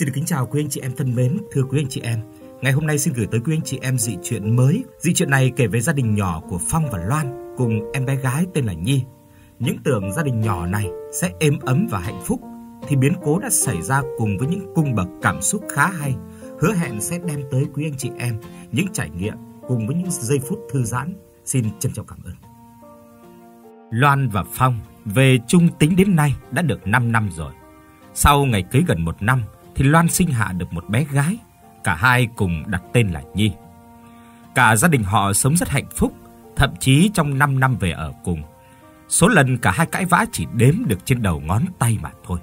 Xin được kính chào quý anh chị em thân mến, thưa quý anh chị em. Ngày hôm nay xin gửi tới quý anh chị em dị chuyện mới. Dị chuyện này kể về gia đình nhỏ của Phong và Loan cùng em bé gái tên là Nhi. Những tưởng gia đình nhỏ này sẽ êm ấm và hạnh phúc thì biến cố đã xảy ra cùng với những cung bậc cảm xúc khá hay, hứa hẹn sẽ đem tới quý anh chị em những trải nghiệm cùng với những giây phút thư giãn. Xin trân trọng cảm ơn. Loan và Phong về chung tính đến nay đã được 5 năm rồi. Sau ngày cưới gần một năm, thì Loan sinh hạ được một bé gái, cả hai cùng đặt tên là Nhi. Cả gia đình họ sống rất hạnh phúc, thậm chí trong 5 năm về ở cùng. Số lần cả hai cãi vã chỉ đếm được trên đầu ngón tay mà thôi.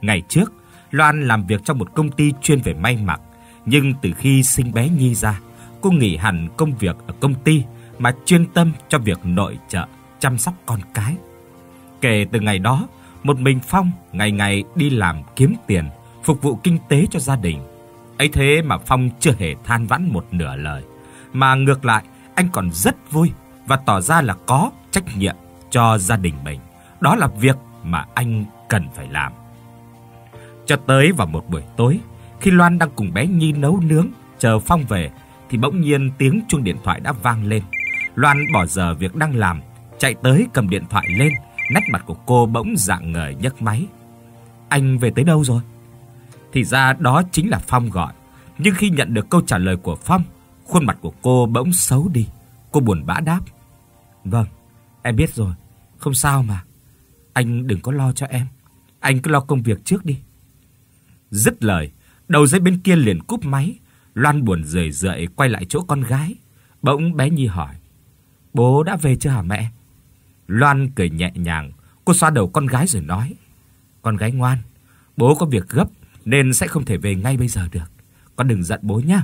Ngày trước, Loan làm việc trong một công ty chuyên về may mặc, nhưng từ khi sinh bé Nhi ra, cô nghỉ hẳn công việc ở công ty mà chuyên tâm cho việc nội trợ, chăm sóc con cái. Kể từ ngày đó, một mình Phong ngày ngày đi làm kiếm tiền phục vụ kinh tế cho gia đình. Ấy thế mà Phong chưa hề than vãn một nửa lời, mà ngược lại anh còn rất vui và tỏ ra là có trách nhiệm cho gia đình mình. Đó là việc mà anh cần phải làm. Cho tới vào một buổi tối, khi Loan đang cùng bé Nhi nấu nướng, chờ Phong về, thì bỗng nhiên tiếng chuông điện thoại đã vang lên. Loan bỏ giờ việc đang làm, chạy tới cầm điện thoại lên, nét mặt của cô bỗng dạng ngời nhấc máy. Anh về tới đâu rồi? Thì ra đó chính là Phong gọi. Nhưng khi nhận được câu trả lời của Phong, khuôn mặt của cô bỗng xấu đi. Cô buồn bã đáp. Vâng, em biết rồi. Không sao mà. Anh đừng có lo cho em. Anh cứ lo công việc trước đi. Dứt lời, đầu dây bên kia liền cúp máy. Loan buồn rười rượi quay lại chỗ con gái. Bỗng bé Nhi hỏi. Bố đã về chưa hả mẹ? Loan cười nhẹ nhàng. Cô xoa đầu con gái rồi nói. Con gái ngoan, bố có việc gấp nên sẽ không thể về ngay bây giờ được. Con đừng giận bố nhé.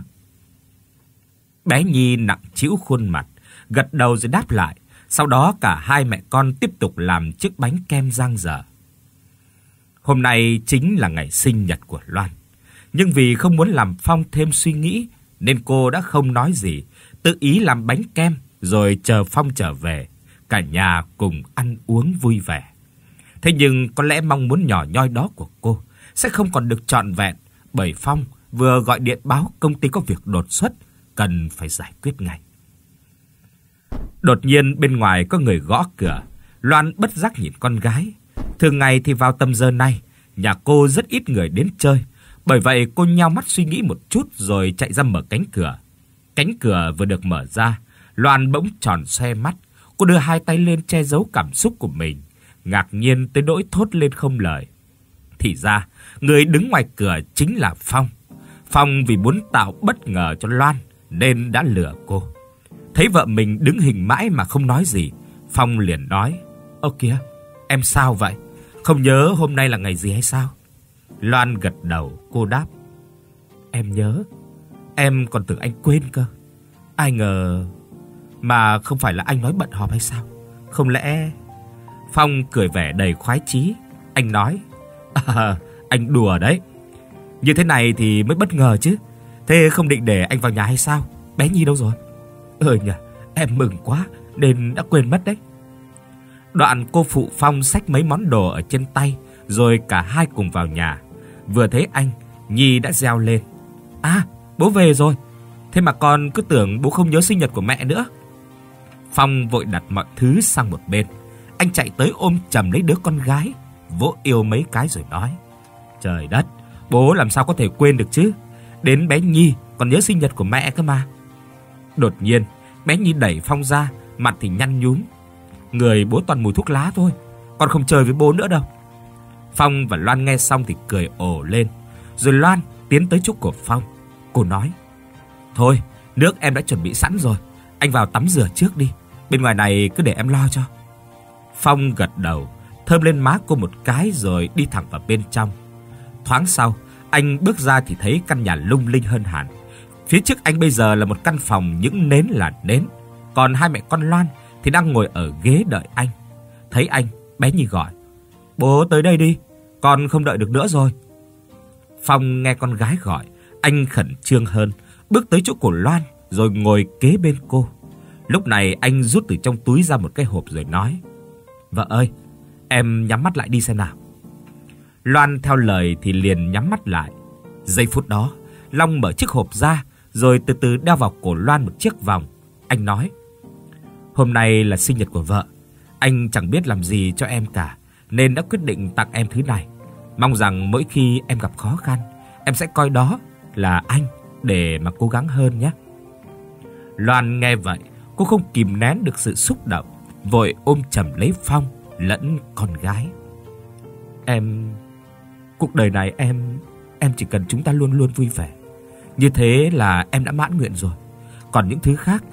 Bé Nhi nặng chịu khuôn mặt, gật đầu rồi đáp lại. Sau đó cả hai mẹ con tiếp tục làm chiếc bánh kem rang dở. Hôm nay chính là ngày sinh nhật của Loan. Nhưng vì không muốn làm Phong thêm suy nghĩ, nên cô đã không nói gì, tự ý làm bánh kem rồi chờ Phong trở về, cả nhà cùng ăn uống vui vẻ. Thế nhưng có lẽ mong muốn nhỏ nhoi đó của cô sẽ không còn được trọn vẹn bởi Phong vừa gọi điện báo công ty có việc đột xuất cần phải giải quyết ngay. Đột nhiên bên ngoài có người gõ cửa, Loan bất giác nhìn con gái. Thường ngày thì vào tầm giờ này, nhà cô rất ít người đến chơi, bởi vậy cô nheo mắt suy nghĩ một chút rồi chạy ra mở cánh cửa. Cánh cửa vừa được mở ra, Loan bỗng tròn xoe mắt, cô đưa hai tay lên che giấu cảm xúc của mình, ngạc nhiên tới nỗi thốt lên không lời. Thì ra, người đứng ngoài cửa chính là Phong. Phong vì muốn tạo bất ngờ cho Loan nên đã lừa cô. Thấy vợ mình đứng hình mãi mà không nói gì, Phong liền nói: "Ơ kìa, em sao vậy? Không nhớ hôm nay là ngày gì hay sao?" Loan gật đầu, cô đáp: "Em nhớ. Em còn tưởng anh quên cơ. Ai ngờ mà không phải là anh nói bận họp hay sao? Không lẽ Phong cười vẻ đầy khoái chí, anh nói: "À, anh đùa đấy. Như thế này thì mới bất ngờ chứ. Thế không định để anh vào nhà hay sao? Bé Nhi đâu rồi? Ờ nhỉ, em mừng quá nên đã quên mất đấy. Đoạn cô phụ Phong xách mấy món đồ ở trên tay rồi cả hai cùng vào nhà. Vừa thấy anh, Nhi đã reo lên. a à, bố về rồi. Thế mà con cứ tưởng bố không nhớ sinh nhật của mẹ nữa. Phong vội đặt mọi thứ sang một bên. Anh chạy tới ôm chầm lấy đứa con gái, vỗ yêu mấy cái rồi nói. Trời đất, bố làm sao có thể quên được chứ? Đến bé Nhi còn nhớ sinh nhật của mẹ cơ mà. Đột nhiên, bé Nhi đẩy Phong ra, mặt thì nhăn nhúm. Người bố toàn mùi thuốc lá thôi, còn không chơi với bố nữa đâu. Phong và Loan nghe xong thì cười ồ lên. Rồi Loan tiến tới chúc của Phong. Cô nói, thôi, nước em đã chuẩn bị sẵn rồi, anh vào tắm rửa trước đi. Bên ngoài này cứ để em lo cho. Phong gật đầu, thơm lên má cô một cái rồi đi thẳng vào bên trong. Thoáng sau, anh bước ra thì thấy căn nhà lung linh hơn hẳn. Phía trước anh bây giờ là một căn phòng những nến là nến, còn hai mẹ con Loan thì đang ngồi ở ghế đợi anh. Thấy anh, bé Nhi gọi: "Bố tới đây đi, con không đợi được nữa rồi." Phong nghe con gái gọi, anh khẩn trương hơn, bước tới chỗ của Loan rồi ngồi kế bên cô. Lúc này anh rút từ trong túi ra một cái hộp rồi nói: "Vợ ơi, em nhắm mắt lại đi xem nào." Loan theo lời thì liền nhắm mắt lại. Giây phút đó, Long mở chiếc hộp ra, rồi từ từ đeo vào cổ Loan một chiếc vòng. Anh nói, hôm nay là sinh nhật của vợ. Anh chẳng biết làm gì cho em cả, nên đã quyết định tặng em thứ này. Mong rằng mỗi khi em gặp khó khăn, em sẽ coi đó là anh để mà cố gắng hơn nhé. Loan nghe vậy, cô không kìm nén được sự xúc động, vội ôm chầm lấy Phong lẫn con gái. Em Cuộc đời này em em chỉ cần chúng ta luôn luôn vui vẻ. Như thế là em đã mãn nguyện rồi. Còn những thứ khác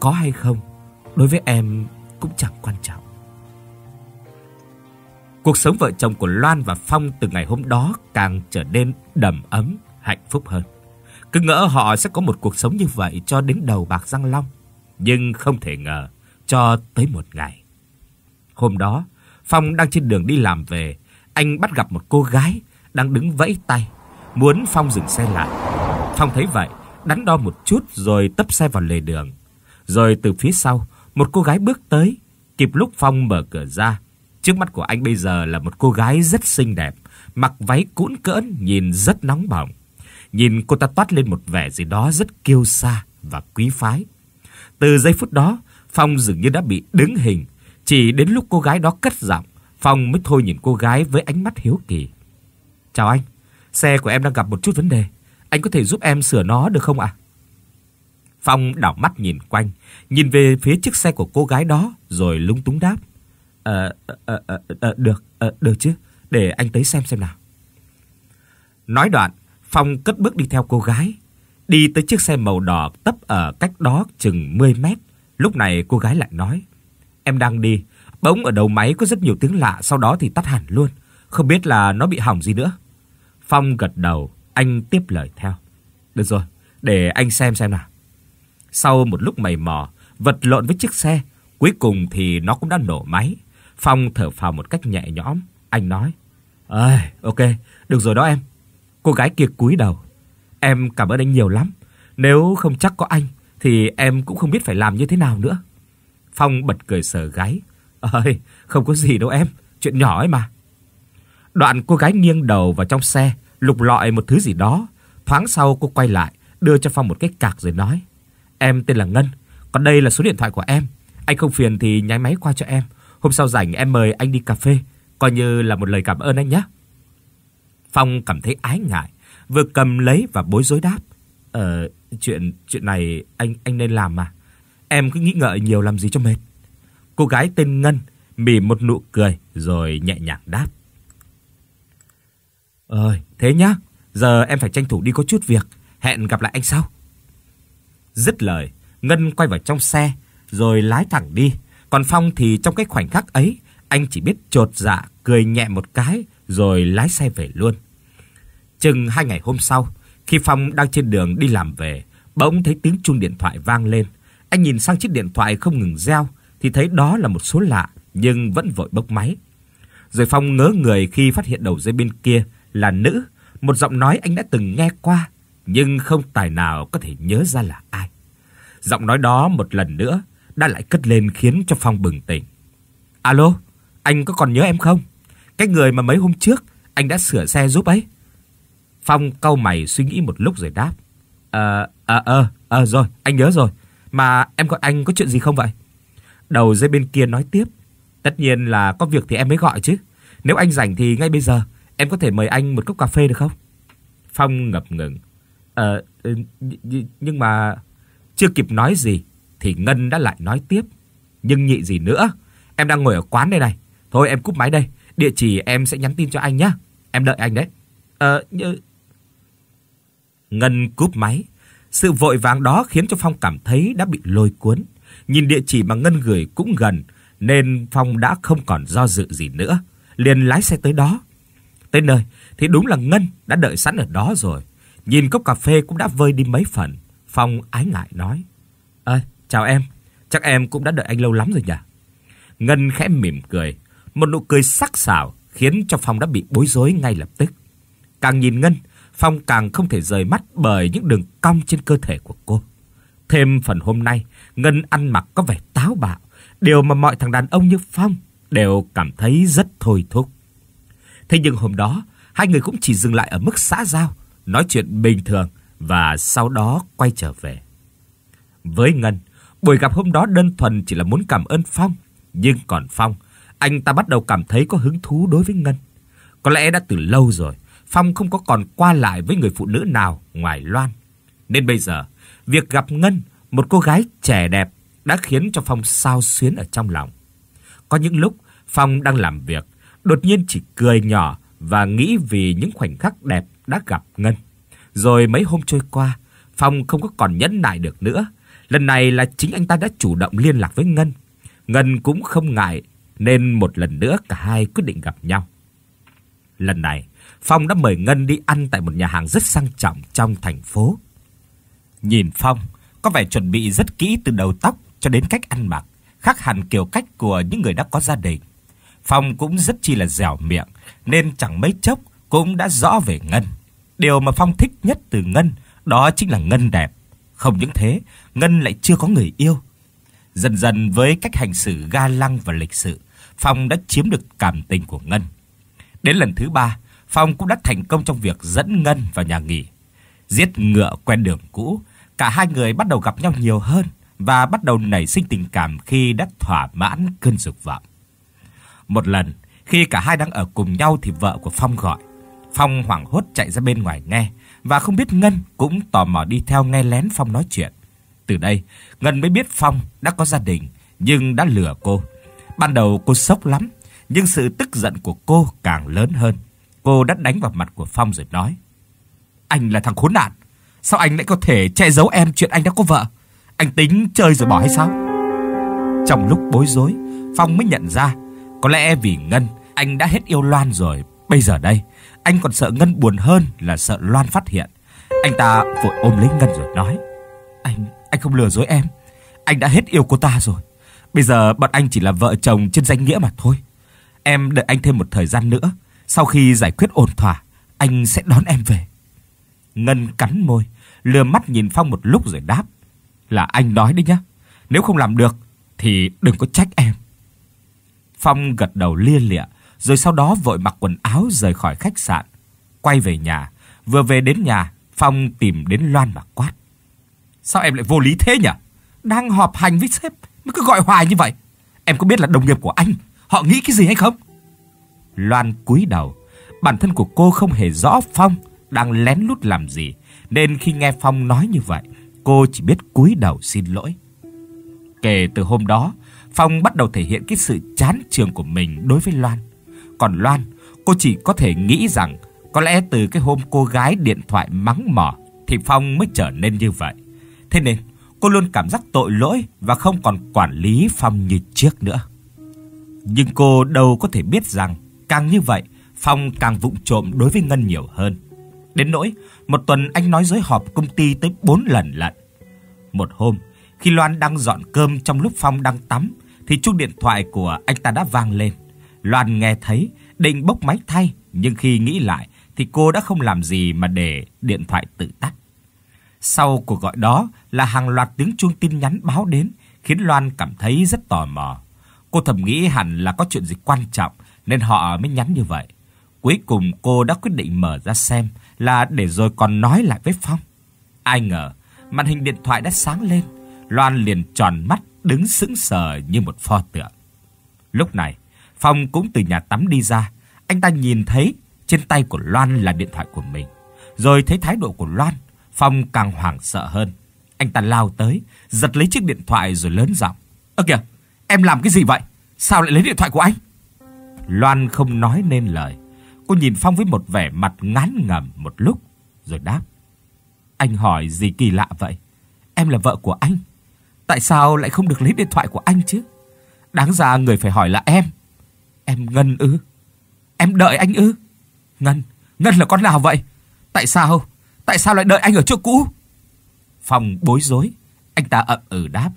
có hay không đối với em cũng chẳng quan trọng. Cuộc sống vợ chồng của Loan và Phong từ ngày hôm đó càng trở nên đầm ấm, hạnh phúc hơn. Cứ ngỡ họ sẽ có một cuộc sống như vậy cho đến đầu bạc răng long, nhưng không thể ngờ cho tới một ngày. Hôm đó, Phong đang trên đường đi làm về, anh bắt gặp một cô gái đang đứng vẫy tay, muốn Phong dừng xe lại. Phong thấy vậy, đắn đo một chút rồi tấp xe vào lề đường. Rồi từ phía sau, một cô gái bước tới, kịp lúc Phong mở cửa ra. Trước mắt của anh bây giờ là một cô gái rất xinh đẹp, mặc váy cũn cỡn nhìn rất nóng bỏng. Nhìn cô ta toát lên một vẻ gì đó rất kiêu sa và quý phái. Từ giây phút đó, Phong dường như đã bị đứng hình. Chỉ đến lúc cô gái đó cất giọng, Phong mới thôi nhìn cô gái với ánh mắt hiếu kỳ. Chào anh, xe của em đang gặp một chút vấn đề. Anh có thể giúp em sửa nó được không ạ? Phong đảo mắt nhìn quanh, nhìn về phía chiếc xe của cô gái đó rồi lúng túng đáp. Ờ, ờ, ờ, ờ, ờ được, ờ, được chứ, để anh tới xem xem nào. Nói đoạn, Phong cất bước đi theo cô gái, đi tới chiếc xe màu đỏ tấp ở cách đó chừng 10 mét. Lúc này cô gái lại nói, em đang đi, bỗng ở đầu máy có rất nhiều tiếng lạ, sau đó thì tắt hẳn luôn, không biết là nó bị hỏng gì nữa. Phong gật đầu, anh tiếp lời theo. Được rồi, để anh xem xem nào. Sau một lúc mày mò, vật lộn với chiếc xe, cuối cùng thì nó cũng đã nổ máy. Phong thở phào một cách nhẹ nhõm, anh nói. Ơi, ok, được rồi đó em. Cô gái kia cúi đầu. Em cảm ơn anh nhiều lắm. Nếu không chắc có anh, thì em cũng không biết phải làm như thế nào nữa. Phong bật cười sờ gáy. Ơi, không có gì đâu em, chuyện nhỏ ấy mà. Đoạn cô gái nghiêng đầu vào trong xe, lục lọi một thứ gì đó, thoáng sau cô quay lại, đưa cho Phong một cái cạc rồi nói: "Em tên là Ngân, còn đây là số điện thoại của em, anh không phiền thì nháy máy qua cho em, hôm sau rảnh em mời anh đi cà phê, coi như là một lời cảm ơn anh nhé." Phong cảm thấy ái ngại, vừa cầm lấy và bối rối đáp: "Ờ, chuyện chuyện này anh anh nên làm mà. Em cứ nghĩ ngợi nhiều làm gì cho mệt." Cô gái tên Ngân mỉm một nụ cười rồi nhẹ nhàng đáp: Ơi, ờ, thế nhá, giờ em phải tranh thủ đi có chút việc, hẹn gặp lại anh sau. Dứt lời, Ngân quay vào trong xe rồi lái thẳng đi, còn Phong thì trong cái khoảnh khắc ấy, anh chỉ biết trột dạ cười nhẹ một cái rồi lái xe về luôn. Chừng hai ngày hôm sau, khi Phong đang trên đường đi làm về, bỗng thấy tiếng chuông điện thoại vang lên. Anh nhìn sang chiếc điện thoại không ngừng reo thì thấy đó là một số lạ nhưng vẫn vội bốc máy. Rồi Phong ngớ người khi phát hiện đầu dây bên kia là nữ, một giọng nói anh đã từng nghe qua nhưng không tài nào có thể nhớ ra là ai. Giọng nói đó một lần nữa đã lại cất lên khiến cho Phong bừng tỉnh. "Alo, anh có còn nhớ em không? Cái người mà mấy hôm trước anh đã sửa xe giúp ấy." Phong cau mày suy nghĩ một lúc rồi đáp. "Ờ, ờ ờ, ờ rồi, anh nhớ rồi. Mà em gọi anh có chuyện gì không vậy?" Đầu dây bên kia nói tiếp. "Tất nhiên là có việc thì em mới gọi chứ. Nếu anh rảnh thì ngay bây giờ Em có thể mời anh một cốc cà phê được không? Phong ngập ngừng. Ờ, ừ, nhưng mà... Chưa kịp nói gì, thì Ngân đã lại nói tiếp. Nhưng nhị gì nữa, em đang ngồi ở quán đây này. Thôi em cúp máy đây, địa chỉ em sẽ nhắn tin cho anh nhé. Em đợi anh đấy. Ờ, như... Ngân cúp máy. Sự vội vàng đó khiến cho Phong cảm thấy đã bị lôi cuốn. Nhìn địa chỉ mà Ngân gửi cũng gần, nên Phong đã không còn do dự gì nữa. Liền lái xe tới đó. Tới nơi thì đúng là Ngân đã đợi sẵn ở đó rồi. Nhìn cốc cà phê cũng đã vơi đi mấy phần. Phong ái ngại nói. Ê, chào em. Chắc em cũng đã đợi anh lâu lắm rồi nhỉ? Ngân khẽ mỉm cười. Một nụ cười sắc sảo khiến cho Phong đã bị bối rối ngay lập tức. Càng nhìn Ngân, Phong càng không thể rời mắt bởi những đường cong trên cơ thể của cô. Thêm phần hôm nay, Ngân ăn mặc có vẻ táo bạo, điều mà mọi thằng đàn ông như Phong đều cảm thấy rất thôi thúc. Thế nhưng hôm đó, hai người cũng chỉ dừng lại ở mức xã giao, nói chuyện bình thường và sau đó quay trở về. Với Ngân, buổi gặp hôm đó đơn thuần chỉ là muốn cảm ơn Phong, nhưng còn Phong, anh ta bắt đầu cảm thấy có hứng thú đối với Ngân. Có lẽ đã từ lâu rồi, Phong không có còn qua lại với người phụ nữ nào ngoài Loan. Nên bây giờ, việc gặp Ngân, một cô gái trẻ đẹp, đã khiến cho Phong sao xuyến ở trong lòng. Có những lúc, Phong đang làm việc, đột nhiên chỉ cười nhỏ và nghĩ vì những khoảnh khắc đẹp đã gặp Ngân. Rồi mấy hôm trôi qua, Phong không có còn nhẫn nại được nữa. Lần này là chính anh ta đã chủ động liên lạc với Ngân. Ngân cũng không ngại nên một lần nữa cả hai quyết định gặp nhau. Lần này, Phong đã mời Ngân đi ăn tại một nhà hàng rất sang trọng trong thành phố. Nhìn Phong có vẻ chuẩn bị rất kỹ từ đầu tóc cho đến cách ăn mặc, khác hẳn kiểu cách của những người đã có gia đình. Phong cũng rất chi là dẻo miệng, nên chẳng mấy chốc cũng đã rõ về Ngân. Điều mà Phong thích nhất từ Ngân đó chính là Ngân đẹp. Không những thế, Ngân lại chưa có người yêu. Dần dần với cách hành xử ga lăng và lịch sự, Phong đã chiếm được cảm tình của Ngân. Đến lần thứ ba, Phong cũng đã thành công trong việc dẫn Ngân vào nhà nghỉ. Giết ngựa quen đường cũ, cả hai người bắt đầu gặp nhau nhiều hơn và bắt đầu nảy sinh tình cảm khi đã thỏa mãn cơn dục vọng. Một lần, khi cả hai đang ở cùng nhau thì vợ của Phong gọi. Phong hoảng hốt chạy ra bên ngoài nghe và không biết Ngân cũng tò mò đi theo nghe lén Phong nói chuyện. Từ đây, Ngân mới biết Phong đã có gia đình nhưng đã lừa cô. Ban đầu cô sốc lắm, nhưng sự tức giận của cô càng lớn hơn. Cô đã đánh vào mặt của Phong rồi nói: "Anh là thằng khốn nạn, sao anh lại có thể che giấu em chuyện anh đã có vợ? Anh tính chơi rồi bỏ hay sao?" Trong lúc bối rối, Phong mới nhận ra có lẽ vì Ngân, anh đã hết yêu Loan rồi. Bây giờ đây, anh còn sợ Ngân buồn hơn là sợ Loan phát hiện. Anh ta vội ôm lấy Ngân rồi nói: "Anh, anh không lừa dối em. Anh đã hết yêu cô ta rồi. Bây giờ bọn anh chỉ là vợ chồng trên danh nghĩa mà thôi. Em đợi anh thêm một thời gian nữa, sau khi giải quyết ổn thỏa, anh sẽ đón em về." Ngân cắn môi, lừa mắt nhìn Phong một lúc rồi đáp: "Là anh nói đấy nhá. Nếu không làm được thì đừng có trách em." Phong gật đầu lia lịa, rồi sau đó vội mặc quần áo rời khỏi khách sạn, quay về nhà. Vừa về đến nhà, Phong tìm đến Loan mà quát. Sao em lại vô lý thế nhỉ? Đang họp hành với sếp, mới cứ gọi hoài như vậy. Em có biết là đồng nghiệp của anh, họ nghĩ cái gì hay không? Loan cúi đầu, bản thân của cô không hề rõ Phong đang lén lút làm gì, nên khi nghe Phong nói như vậy, cô chỉ biết cúi đầu xin lỗi. Kể từ hôm đó, Phong bắt đầu thể hiện cái sự chán trường của mình đối với Loan. Còn Loan, cô chỉ có thể nghĩ rằng có lẽ từ cái hôm cô gái điện thoại mắng mỏ thì Phong mới trở nên như vậy. Thế nên, cô luôn cảm giác tội lỗi và không còn quản lý Phong như trước nữa. Nhưng cô đâu có thể biết rằng càng như vậy, Phong càng vụng trộm đối với Ngân nhiều hơn. Đến nỗi, một tuần anh nói dối họp công ty tới 4 lần lận. Một hôm, khi Loan đang dọn cơm trong lúc Phong đang tắm thì chuông điện thoại của anh ta đã vang lên. Loan nghe thấy, định bốc máy thay, nhưng khi nghĩ lại thì cô đã không làm gì mà để điện thoại tự tắt. Sau cuộc gọi đó là hàng loạt tiếng chuông tin nhắn báo đến, khiến Loan cảm thấy rất tò mò. Cô thầm nghĩ hẳn là có chuyện gì quan trọng nên họ mới nhắn như vậy. Cuối cùng cô đã quyết định mở ra xem là để rồi còn nói lại với Phong. Ai ngờ, màn hình điện thoại đã sáng lên, Loan liền tròn mắt đứng sững sờ như một pho tượng. Lúc này, Phong cũng từ nhà tắm đi ra, anh ta nhìn thấy trên tay của Loan là điện thoại của mình. Rồi thấy thái độ của Loan, Phong càng hoảng sợ hơn. Anh ta lao tới, giật lấy chiếc điện thoại rồi lớn giọng. Ơ kìa, em làm cái gì vậy? Sao lại lấy điện thoại của anh? Loan không nói nên lời. Cô nhìn Phong với một vẻ mặt ngán ngẩm một lúc, rồi đáp. Anh hỏi gì kỳ lạ vậy? Em là vợ của anh. Tại sao lại không được lấy điện thoại của anh chứ? Đáng ra người phải hỏi là em. Em Ngân ư? Em đợi anh ư? Ngân, Ngân là con nào vậy? Tại sao? Tại sao lại đợi anh ở chỗ cũ? Phòng bối rối, anh ta ậm ừ đáp.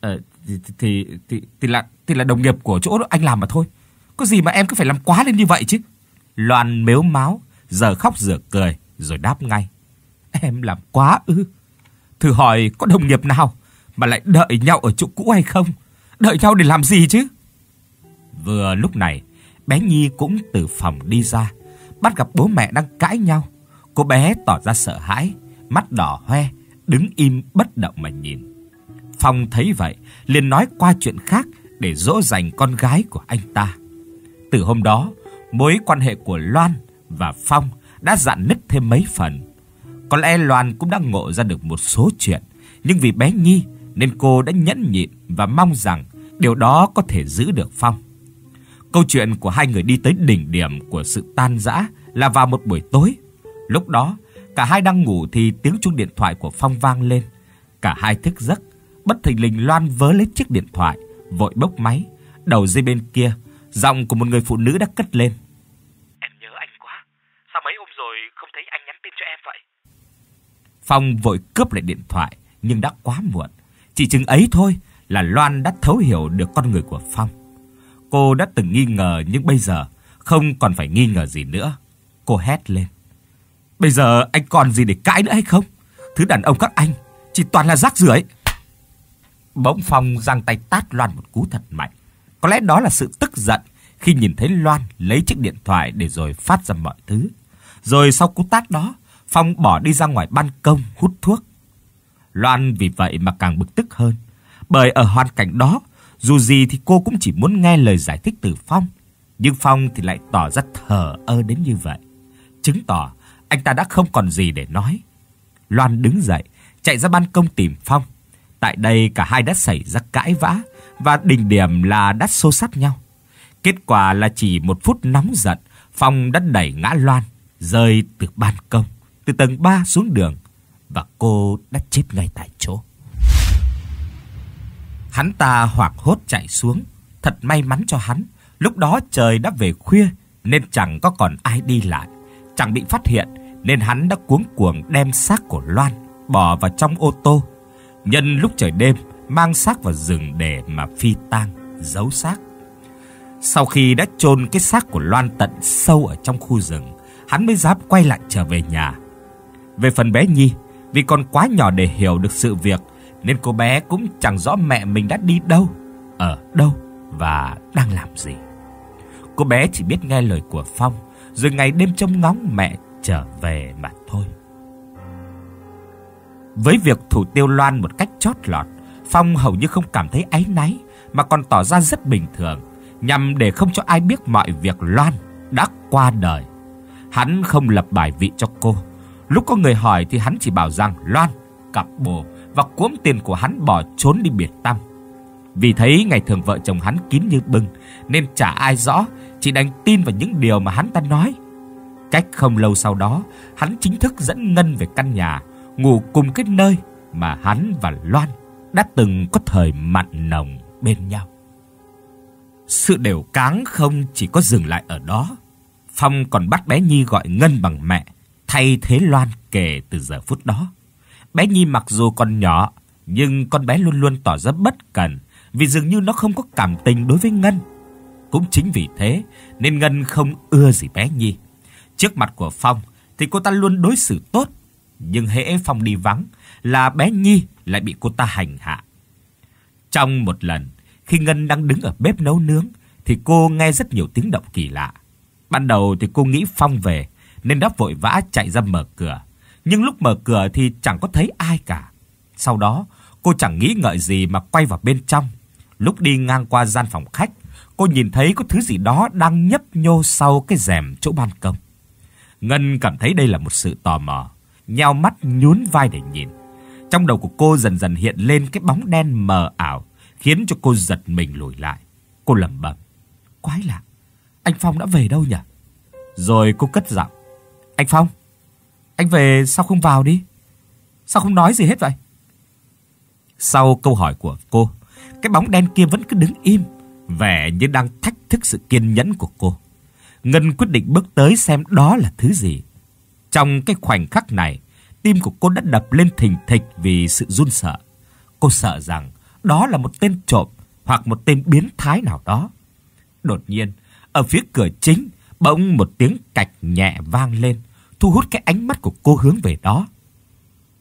Ờ thì thì thì, thì là thì là đồng nghiệp của chỗ anh làm mà thôi. Có gì mà em cứ phải làm quá lên như vậy chứ? Loan mếu máo, giờ khóc giờ cười rồi đáp ngay. Em làm quá ư? Thử hỏi có đồng nghiệp nào? mà lại đợi nhau ở chỗ cũ hay không? Đợi nhau để làm gì chứ? Vừa lúc này, bé Nhi cũng từ phòng đi ra, bắt gặp bố mẹ đang cãi nhau. Cô bé tỏ ra sợ hãi, mắt đỏ hoe, đứng im bất động mà nhìn. Phong thấy vậy, liền nói qua chuyện khác để dỗ dành con gái của anh ta. Từ hôm đó, mối quan hệ của Loan và Phong đã dạn nứt thêm mấy phần. Có lẽ Loan cũng đang ngộ ra được một số chuyện, nhưng vì bé Nhi nên cô đã nhẫn nhịn và mong rằng điều đó có thể giữ được Phong. Câu chuyện của hai người đi tới đỉnh điểm của sự tan rã là vào một buổi tối. Lúc đó, cả hai đang ngủ thì tiếng chuông điện thoại của Phong vang lên. Cả hai thức giấc, bất thình lình Loan vớ lấy chiếc điện thoại, vội bốc máy. Đầu dây bên kia, giọng của một người phụ nữ đã cất lên. Em nhớ anh quá, sao mấy hôm rồi không thấy anh nhắn tin cho em vậy? Phong vội cướp lại điện thoại nhưng đã quá muộn. Chỉ chừng ấy thôi là Loan đã thấu hiểu được con người của Phong. Cô đã từng nghi ngờ nhưng bây giờ không còn phải nghi ngờ gì nữa. Cô hét lên. Bây giờ anh còn gì để cãi nữa hay không? Thứ đàn ông các anh chỉ toàn là rác rưởi. Bỗng Phong giang tay tát Loan một cú thật mạnh. Có lẽ đó là sự tức giận khi nhìn thấy Loan lấy chiếc điện thoại để rồi phát ra mọi thứ. Rồi sau cú tát đó, Phong bỏ đi ra ngoài ban công hút thuốc. Loan vì vậy mà càng bực tức hơn. Bởi ở hoàn cảnh đó, dù gì thì cô cũng chỉ muốn nghe lời giải thích từ Phong. Nhưng Phong thì lại tỏ ra thờ ơ đến như vậy. Chứng tỏ anh ta đã không còn gì để nói. Loan đứng dậy, chạy ra ban công tìm Phong. Tại đây cả hai đã xảy ra cãi vã và đỉnh điểm là đã xô sát nhau. Kết quả là chỉ một phút nóng giận, Phong đã đẩy ngã Loan, rơi từ ban công, từ tầng 3 xuống đường và cô đã chết ngay tại chỗ. Hắn ta hoảng hốt chạy xuống, thật may mắn cho hắn, lúc đó trời đã về khuya nên chẳng có còn ai đi lại, chẳng bị phát hiện nên hắn đã cuống cuồng đem xác của Loan bỏ vào trong ô tô. Nhân lúc trời đêm, mang xác vào rừng để mà phi tang, giấu xác. Sau khi đã chôn cái xác của Loan tận sâu ở trong khu rừng, hắn mới dám quay lại trở về nhà. Về phần bé Nhi, vì còn quá nhỏ để hiểu được sự việc nên cô bé cũng chẳng rõ mẹ mình đã đi đâu, ở đâu và đang làm gì. Cô bé chỉ biết nghe lời của Phong rồi ngày đêm trông ngóng mẹ trở về mà thôi. Với việc thủ tiêu Loan một cách chót lọt, Phong hầu như không cảm thấy áy náy mà còn tỏ ra rất bình thường, nhằm để không cho ai biết mọi việc Loan đã qua đời. Hắn không lập bài vị cho cô, Lúc có người hỏi thì hắn chỉ bảo rằng Loan, cặp bồ và cuốn tiền của hắn bỏ trốn đi biệt tăm. Vì thấy ngày thường vợ chồng hắn kín như bưng nên chả ai rõ, chỉ đành tin vào những điều mà hắn ta nói. Cách không lâu sau đó, hắn chính thức dẫn Ngân về căn nhà, ngủ cùng cái nơi mà hắn và Loan đã từng có thời mặn nồng bên nhau. Sự đều cáng không chỉ có dừng lại ở đó. Phong còn bắt bé Nhi gọi Ngân bằng mẹ, Thay thế Loan kể từ giờ phút đó. Bé Nhi mặc dù còn nhỏ, nhưng con bé luôn luôn tỏ ra bất cần vì dường như nó không có cảm tình đối với Ngân. Cũng chính vì thế nên Ngân không ưa gì bé Nhi. Trước mặt của Phong thì cô ta luôn đối xử tốt, nhưng hễ Phong đi vắng là bé Nhi lại bị cô ta hành hạ. Trong một lần, khi Ngân đang đứng ở bếp nấu nướng thì cô nghe rất nhiều tiếng động kỳ lạ. Ban đầu thì cô nghĩ Phong về nên đã vội vã chạy ra mở cửa. Nhưng lúc mở cửa thì chẳng có thấy ai cả. Sau đó, cô chẳng nghĩ ngợi gì mà quay vào bên trong. Lúc đi ngang qua gian phòng khách, cô nhìn thấy có thứ gì đó đang nhấp nhô sau cái rèm chỗ ban công. Ngân cảm thấy đây là một sự tò mò, nheo mắt nhún vai để nhìn. Trong đầu của cô dần dần hiện lên cái bóng đen mờ ảo, khiến cho cô giật mình lùi lại. Cô lẩm bẩm, quái lạ, anh Phong đã về đâu nhỉ? Rồi cô cất giọng, anh Phong, anh về sao không vào đi? Sao không nói gì hết vậy? Sau câu hỏi của cô, cái bóng đen kia vẫn cứ đứng im, vẻ như đang thách thức sự kiên nhẫn của cô. Ngân quyết định bước tới xem đó là thứ gì. Trong cái khoảnh khắc này, tim của cô đã đập lên thình thịch vì sự run sợ. Cô sợ rằng đó là một tên trộm hoặc một tên biến thái nào đó. Đột nhiên, ở phía cửa chính bỗng một tiếng cạch nhẹ vang lên thu hút cái ánh mắt của cô hướng về đó.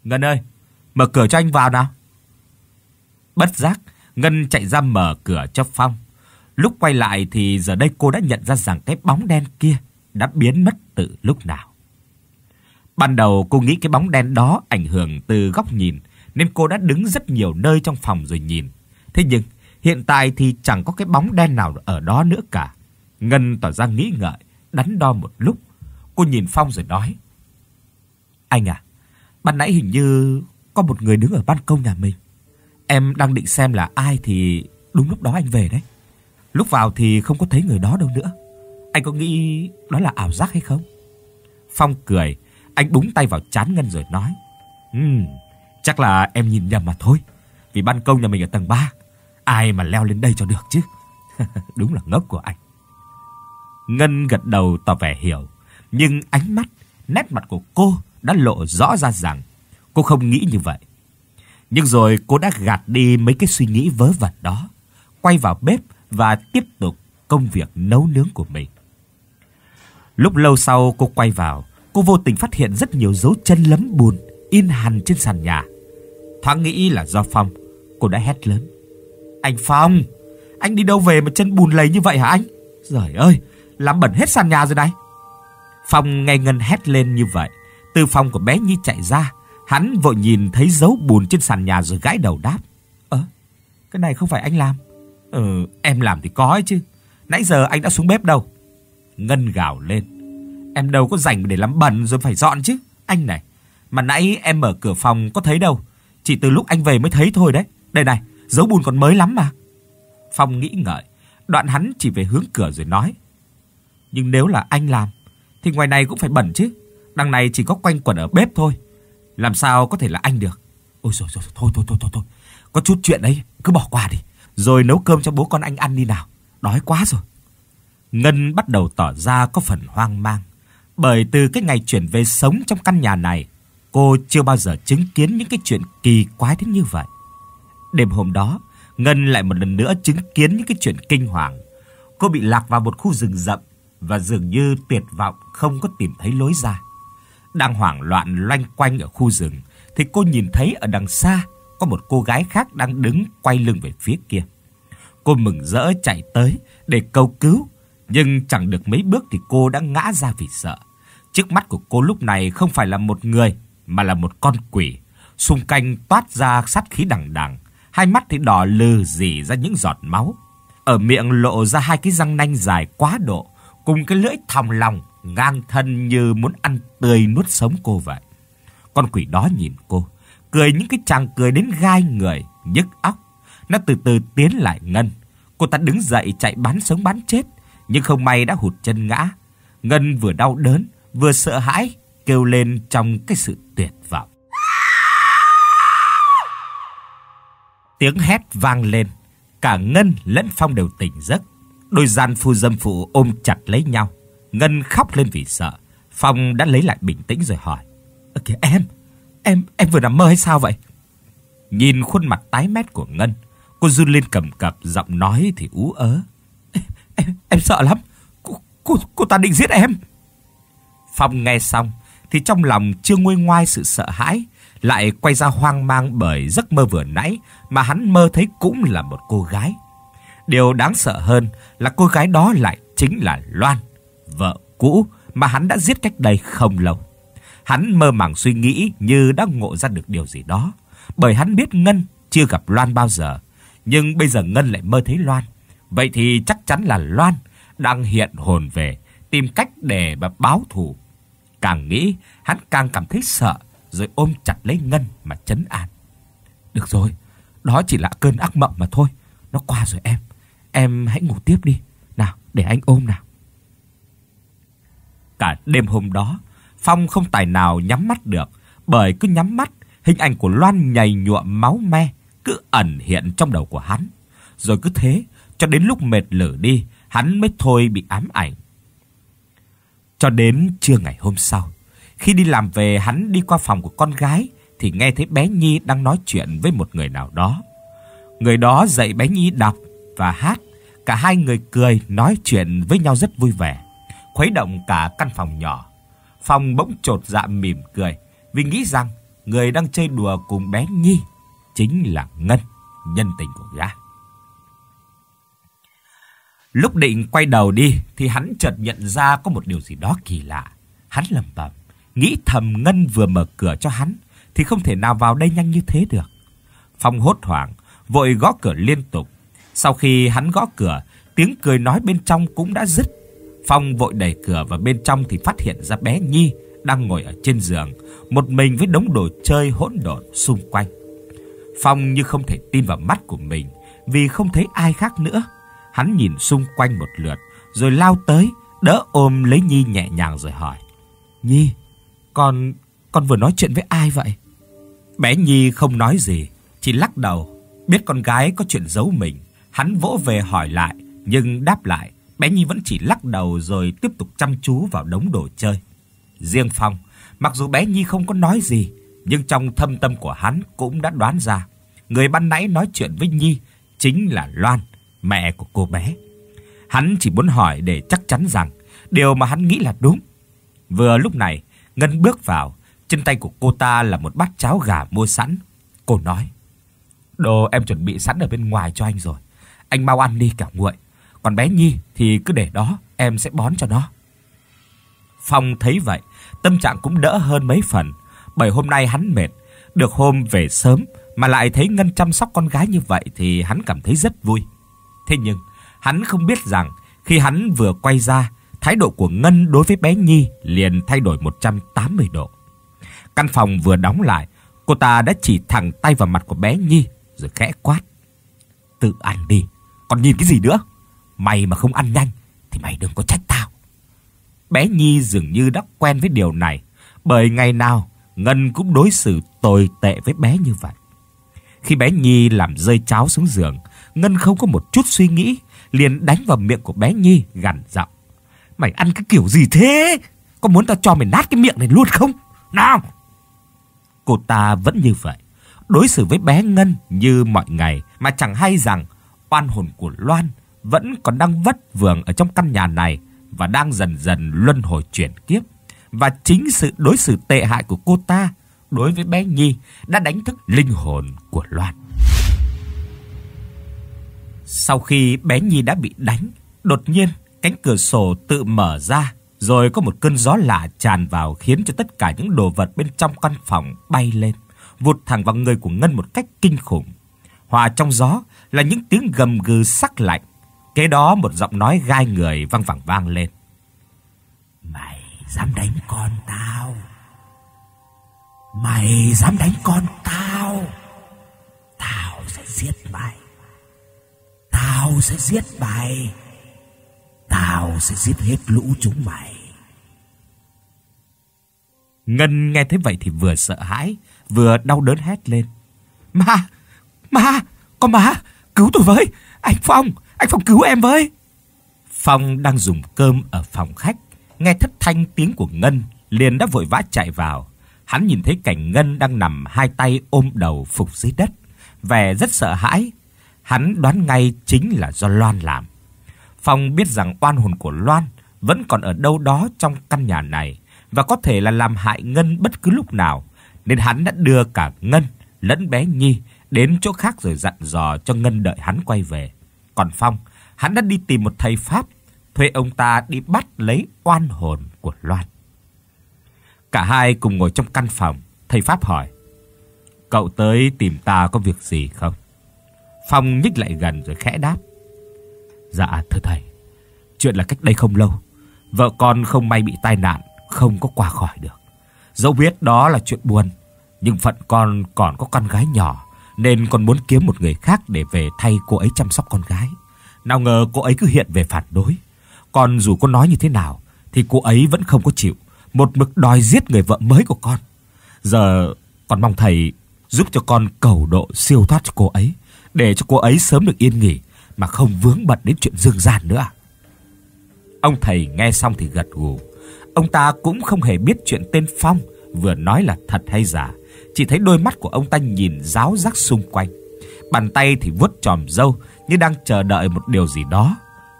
Ngân ơi, mở cửa cho anh vào nào. Bất giác, Ngân chạy ra mở cửa cho Phong. Lúc quay lại thì giờ đây cô đã nhận ra rằng cái bóng đen kia đã biến mất từ lúc nào. Ban đầu cô nghĩ cái bóng đen đó ảnh hưởng từ góc nhìn nên cô đã đứng rất nhiều nơi trong phòng rồi nhìn. Thế nhưng hiện tại thì chẳng có cái bóng đen nào ở đó nữa cả. Ngân tỏ ra nghĩ ngợi, đắn đo một lúc Cô nhìn Phong rồi nói. Anh à, ban nãy hình như có một người đứng ở ban công nhà mình. Em đang định xem là ai thì đúng lúc đó anh về đấy. Lúc vào thì không có thấy người đó đâu nữa. Anh có nghĩ đó là ảo giác hay không? Phong cười, anh búng tay vào chán Ngân rồi nói. Ừm, chắc là em nhìn nhầm mà thôi. Vì ban công nhà mình ở tầng 3, ai mà leo lên đây cho được chứ. đúng là ngốc của anh. Ngân gật đầu tỏ vẻ hiểu nhưng ánh mắt, nét mặt của cô đã lộ rõ ra rằng cô không nghĩ như vậy. Nhưng rồi cô đã gạt đi mấy cái suy nghĩ vớ vẩn đó, quay vào bếp và tiếp tục công việc nấu nướng của mình. Lúc lâu sau cô quay vào, cô vô tình phát hiện rất nhiều dấu chân lấm bùn in hằn trên sàn nhà. Thoáng nghĩ là do Phong, cô đã hét lớn. Anh Phong, anh đi đâu về mà chân bùn lầy như vậy hả anh? trời ơi, làm bẩn hết sàn nhà rồi này. Phong ngay ngân hét lên như vậy. Từ phòng của bé Nhi chạy ra. Hắn vội nhìn thấy dấu bùn trên sàn nhà rồi gãi đầu đáp. Ơ, cái này không phải anh làm. Ừ, em làm thì có ấy chứ. Nãy giờ anh đã xuống bếp đâu. Ngân gào lên. Em đâu có rảnh để làm bẩn rồi phải dọn chứ. Anh này, mà nãy em mở cửa phòng có thấy đâu. Chỉ từ lúc anh về mới thấy thôi đấy. Đây này, dấu bùn còn mới lắm mà. Phong nghĩ ngợi, đoạn hắn chỉ về hướng cửa rồi nói. Nhưng nếu là anh làm, thì ngoài này cũng phải bẩn chứ. Đằng này chỉ có quanh quẩn ở bếp thôi. Làm sao có thể là anh được. Ôi rồi rồi thôi thôi thôi thôi thôi. Có chút chuyện ấy, cứ bỏ qua đi. Rồi nấu cơm cho bố con anh ăn đi nào. Đói quá rồi. Ngân bắt đầu tỏ ra có phần hoang mang, bởi từ cái ngày chuyển về sống trong căn nhà này, cô chưa bao giờ chứng kiến những cái chuyện kỳ quái đến như vậy. Đêm hôm đó, Ngân lại một lần nữa chứng kiến những cái chuyện kinh hoàng. Cô bị lạc vào một khu rừng rậm và dường như tuyệt vọng không có tìm thấy lối ra. Đang hoảng loạn loanh quanh ở khu rừng thì cô nhìn thấy ở đằng xa có một cô gái khác đang đứng quay lưng về phía kia. Cô mừng rỡ chạy tới để cầu cứu, nhưng chẳng được mấy bước thì cô đã ngã ra vì sợ. Trước mắt của cô lúc này không phải là một người mà là một con quỷ, xung quanh toát ra sát khí đằng đằng, hai mắt thì đỏ lừ rỉ ra những giọt máu. Ở miệng lộ ra hai cái răng nanh dài quá độ, cùng cái lưỡi thòng lòng ngang thân như muốn ăn tươi nuốt sống cô vậy. Con quỷ đó nhìn cô, cười những cái chàng cười đến gai người, nhức óc. Nó từ từ tiến lại Ngân. Cô ta đứng dậy chạy bán sống bán chết, nhưng không may đã hụt chân ngã. Ngân vừa đau đớn, vừa sợ hãi, kêu lên trong cái sự tuyệt vọng. Tiếng hét vang lên, cả Ngân lẫn Phong đều tỉnh giấc. Đôi gian phu dâm phụ ôm chặt lấy nhau. Ngân khóc lên vì sợ. Phong đã lấy lại bình tĩnh rồi hỏi. Ơ kìa em, em, em vừa nằm mơ hay sao vậy? Nhìn khuôn mặt tái mét của Ngân, cô run lên cầm cập, giọng nói thì ú ớ. Em, em, em sợ lắm, cô, cô, cô ta định giết em. Phong nghe xong, thì trong lòng chưa nguôi ngoai sự sợ hãi, lại quay ra hoang mang bởi giấc mơ vừa nãy mà hắn mơ thấy cũng là một cô gái. Điều đáng sợ hơn là cô gái đó lại chính là Loan, vợ cũ mà hắn đã giết cách đây không lâu. Hắn mơ màng suy nghĩ như đã ngộ ra được điều gì đó, bởi hắn biết Ngân chưa gặp Loan bao giờ, nhưng bây giờ Ngân lại mơ thấy Loan. Vậy thì chắc chắn là Loan đang hiện hồn về, tìm cách để mà báo thù. Càng nghĩ, hắn càng cảm thấy sợ, rồi ôm chặt lấy Ngân mà chấn an. Được rồi, đó chỉ là cơn ác mộng mà thôi, nó qua rồi em. Em hãy ngủ tiếp đi, nào, để anh ôm nào. Cả đêm hôm đó, Phong không tài nào nhắm mắt được, bởi cứ nhắm mắt, hình ảnh của Loan nhầy nhụa máu me cứ ẩn hiện trong đầu của hắn. Rồi cứ thế, cho đến lúc mệt lử đi, hắn mới thôi bị ám ảnh. Cho đến trưa ngày hôm sau, khi đi làm về hắn đi qua phòng của con gái thì nghe thấy bé Nhi đang nói chuyện với một người nào đó. Người đó dạy bé Nhi đọc và hát, Cả hai người cười nói chuyện với nhau rất vui vẻ, khuấy động cả căn phòng nhỏ. Phong bỗng trột dạ mỉm cười vì nghĩ rằng người đang chơi đùa cùng bé Nhi chính là Ngân, nhân tình của gã. Lúc định quay đầu đi thì hắn chợt nhận ra có một điều gì đó kỳ lạ. Hắn lầm bầm, nghĩ thầm Ngân vừa mở cửa cho hắn thì không thể nào vào đây nhanh như thế được. Phong hốt hoảng, vội gõ cửa liên tục sau khi hắn gõ cửa, tiếng cười nói bên trong cũng đã dứt. Phong vội đẩy cửa và bên trong thì phát hiện ra bé Nhi đang ngồi ở trên giường, một mình với đống đồ chơi hỗn độn xung quanh. Phong như không thể tin vào mắt của mình vì không thấy ai khác nữa. Hắn nhìn xung quanh một lượt rồi lao tới, đỡ ôm lấy Nhi nhẹ nhàng rồi hỏi: "Nhi, con con vừa nói chuyện với ai vậy?" Bé Nhi không nói gì, chỉ lắc đầu, biết con gái có chuyện giấu mình. Hắn vỗ về hỏi lại, nhưng đáp lại, bé Nhi vẫn chỉ lắc đầu rồi tiếp tục chăm chú vào đống đồ chơi. Riêng Phong, mặc dù bé Nhi không có nói gì, nhưng trong thâm tâm của hắn cũng đã đoán ra, người ban nãy nói chuyện với Nhi chính là Loan, mẹ của cô bé. Hắn chỉ muốn hỏi để chắc chắn rằng điều mà hắn nghĩ là đúng. Vừa lúc này, Ngân bước vào, trên tay của cô ta là một bát cháo gà mua sẵn. Cô nói: "Đồ em chuẩn bị sẵn ở bên ngoài cho anh rồi. Anh mau ăn đi kẻo nguội. Còn bé Nhi thì cứ để đó, em sẽ bón cho nó. Phong thấy vậy, tâm trạng cũng đỡ hơn mấy phần, bởi hôm nay hắn mệt, được hôm về sớm mà lại thấy Ngân chăm sóc con gái như vậy thì hắn cảm thấy rất vui. Thế nhưng, hắn không biết rằng khi hắn vừa quay ra, thái độ của Ngân đối với bé Nhi liền thay đổi 180 độ. Căn phòng vừa đóng lại, cô ta đã chỉ thẳng tay vào mặt của bé Nhi rồi khẽ quát: "Tự ăn đi, còn nhìn cái gì nữa? Mày mà không ăn nhanh thì mày đừng có trách tao. Bé Nhi dường như đã quen với điều này, bởi ngày nào Ngân cũng đối xử tồi tệ với bé như vậy. Khi bé Nhi làm rơi cháo xuống giường, Ngân không có một chút suy nghĩ, liền đánh vào miệng của bé Nhi gằn giọng. Mày ăn cái kiểu gì thế? Có muốn tao cho mày nát cái miệng này luôn không? Nào! Cô ta vẫn như vậy, đối xử với bé Ngân như mọi ngày mà chẳng hay rằng oan hồn của Loan vẫn còn đang vất vưởng ở trong căn nhà này và đang dần dần luân hồi chuyển kiếp. Và chính sự đối xử tệ hại của cô ta đối với bé Nhi đã đánh thức linh hồn của Loan. Sau khi bé Nhi đã bị đánh, đột nhiên cánh cửa sổ tự mở ra, rồi có một cơn gió lạ tràn vào khiến cho tất cả những đồ vật bên trong căn phòng bay lên, vụt thẳng vào người của Ngân một cách kinh khủng hòa trong gió là những tiếng gầm gừ sắc lạnh. Kế đó một giọng nói gai người vang vẳng vang lên. Mày dám đánh con tao? Mày dám đánh con tao? Tao sẽ giết mày. Tao sẽ giết mày. Tao sẽ giết hết lũ chúng mày. Ngân nghe thấy vậy thì vừa sợ hãi, vừa đau đớn hét lên. Ma, Ma, con má, cứu tôi với. Anh Phong, anh Phong cứu em với. Phong đang dùng cơm ở phòng khách, nghe thất thanh tiếng của Ngân, liền đã vội vã chạy vào. Hắn nhìn thấy cảnh Ngân đang nằm hai tay ôm đầu phục dưới đất, vẻ rất sợ hãi. Hắn đoán ngay chính là do Loan làm. Phong biết rằng oan hồn của Loan vẫn còn ở đâu đó trong căn nhà này và có thể là làm hại Ngân bất cứ lúc nào, nên hắn đã đưa cả Ngân lẫn bé Nhi đến chỗ khác rồi dặn dò cho Ngân đợi hắn quay về. Còn Phong, hắn đã đi tìm một thầy pháp, thuê ông ta đi bắt lấy oan hồn của Loan. Cả hai cùng ngồi trong căn phòng, thầy pháp hỏi: "Cậu tới tìm ta có việc gì không?" Phong nhích lại gần rồi khẽ đáp: "Dạ thưa thầy, chuyện là cách đây không lâu, vợ con không may bị tai nạn, không có qua khỏi được. Dẫu biết đó là chuyện buồn, nhưng phận con còn có con gái nhỏ." nên còn muốn kiếm một người khác để về thay cô ấy chăm sóc con gái. Nào ngờ cô ấy cứ hiện về phản đối. Còn dù con nói như thế nào thì cô ấy vẫn không có chịu, một mực đòi giết người vợ mới của con. Giờ còn mong thầy giúp cho con cầu độ siêu thoát cho cô ấy, để cho cô ấy sớm được yên nghỉ mà không vướng bận đến chuyện dương gian nữa à? Ông thầy nghe xong thì gật gù. Ông ta cũng không hề biết chuyện tên Phong vừa nói là thật hay giả, chỉ thấy đôi mắt của ông ta nhìn giáo giác xung quanh. Bàn tay thì vuốt chòm râu như đang chờ đợi một điều gì đó.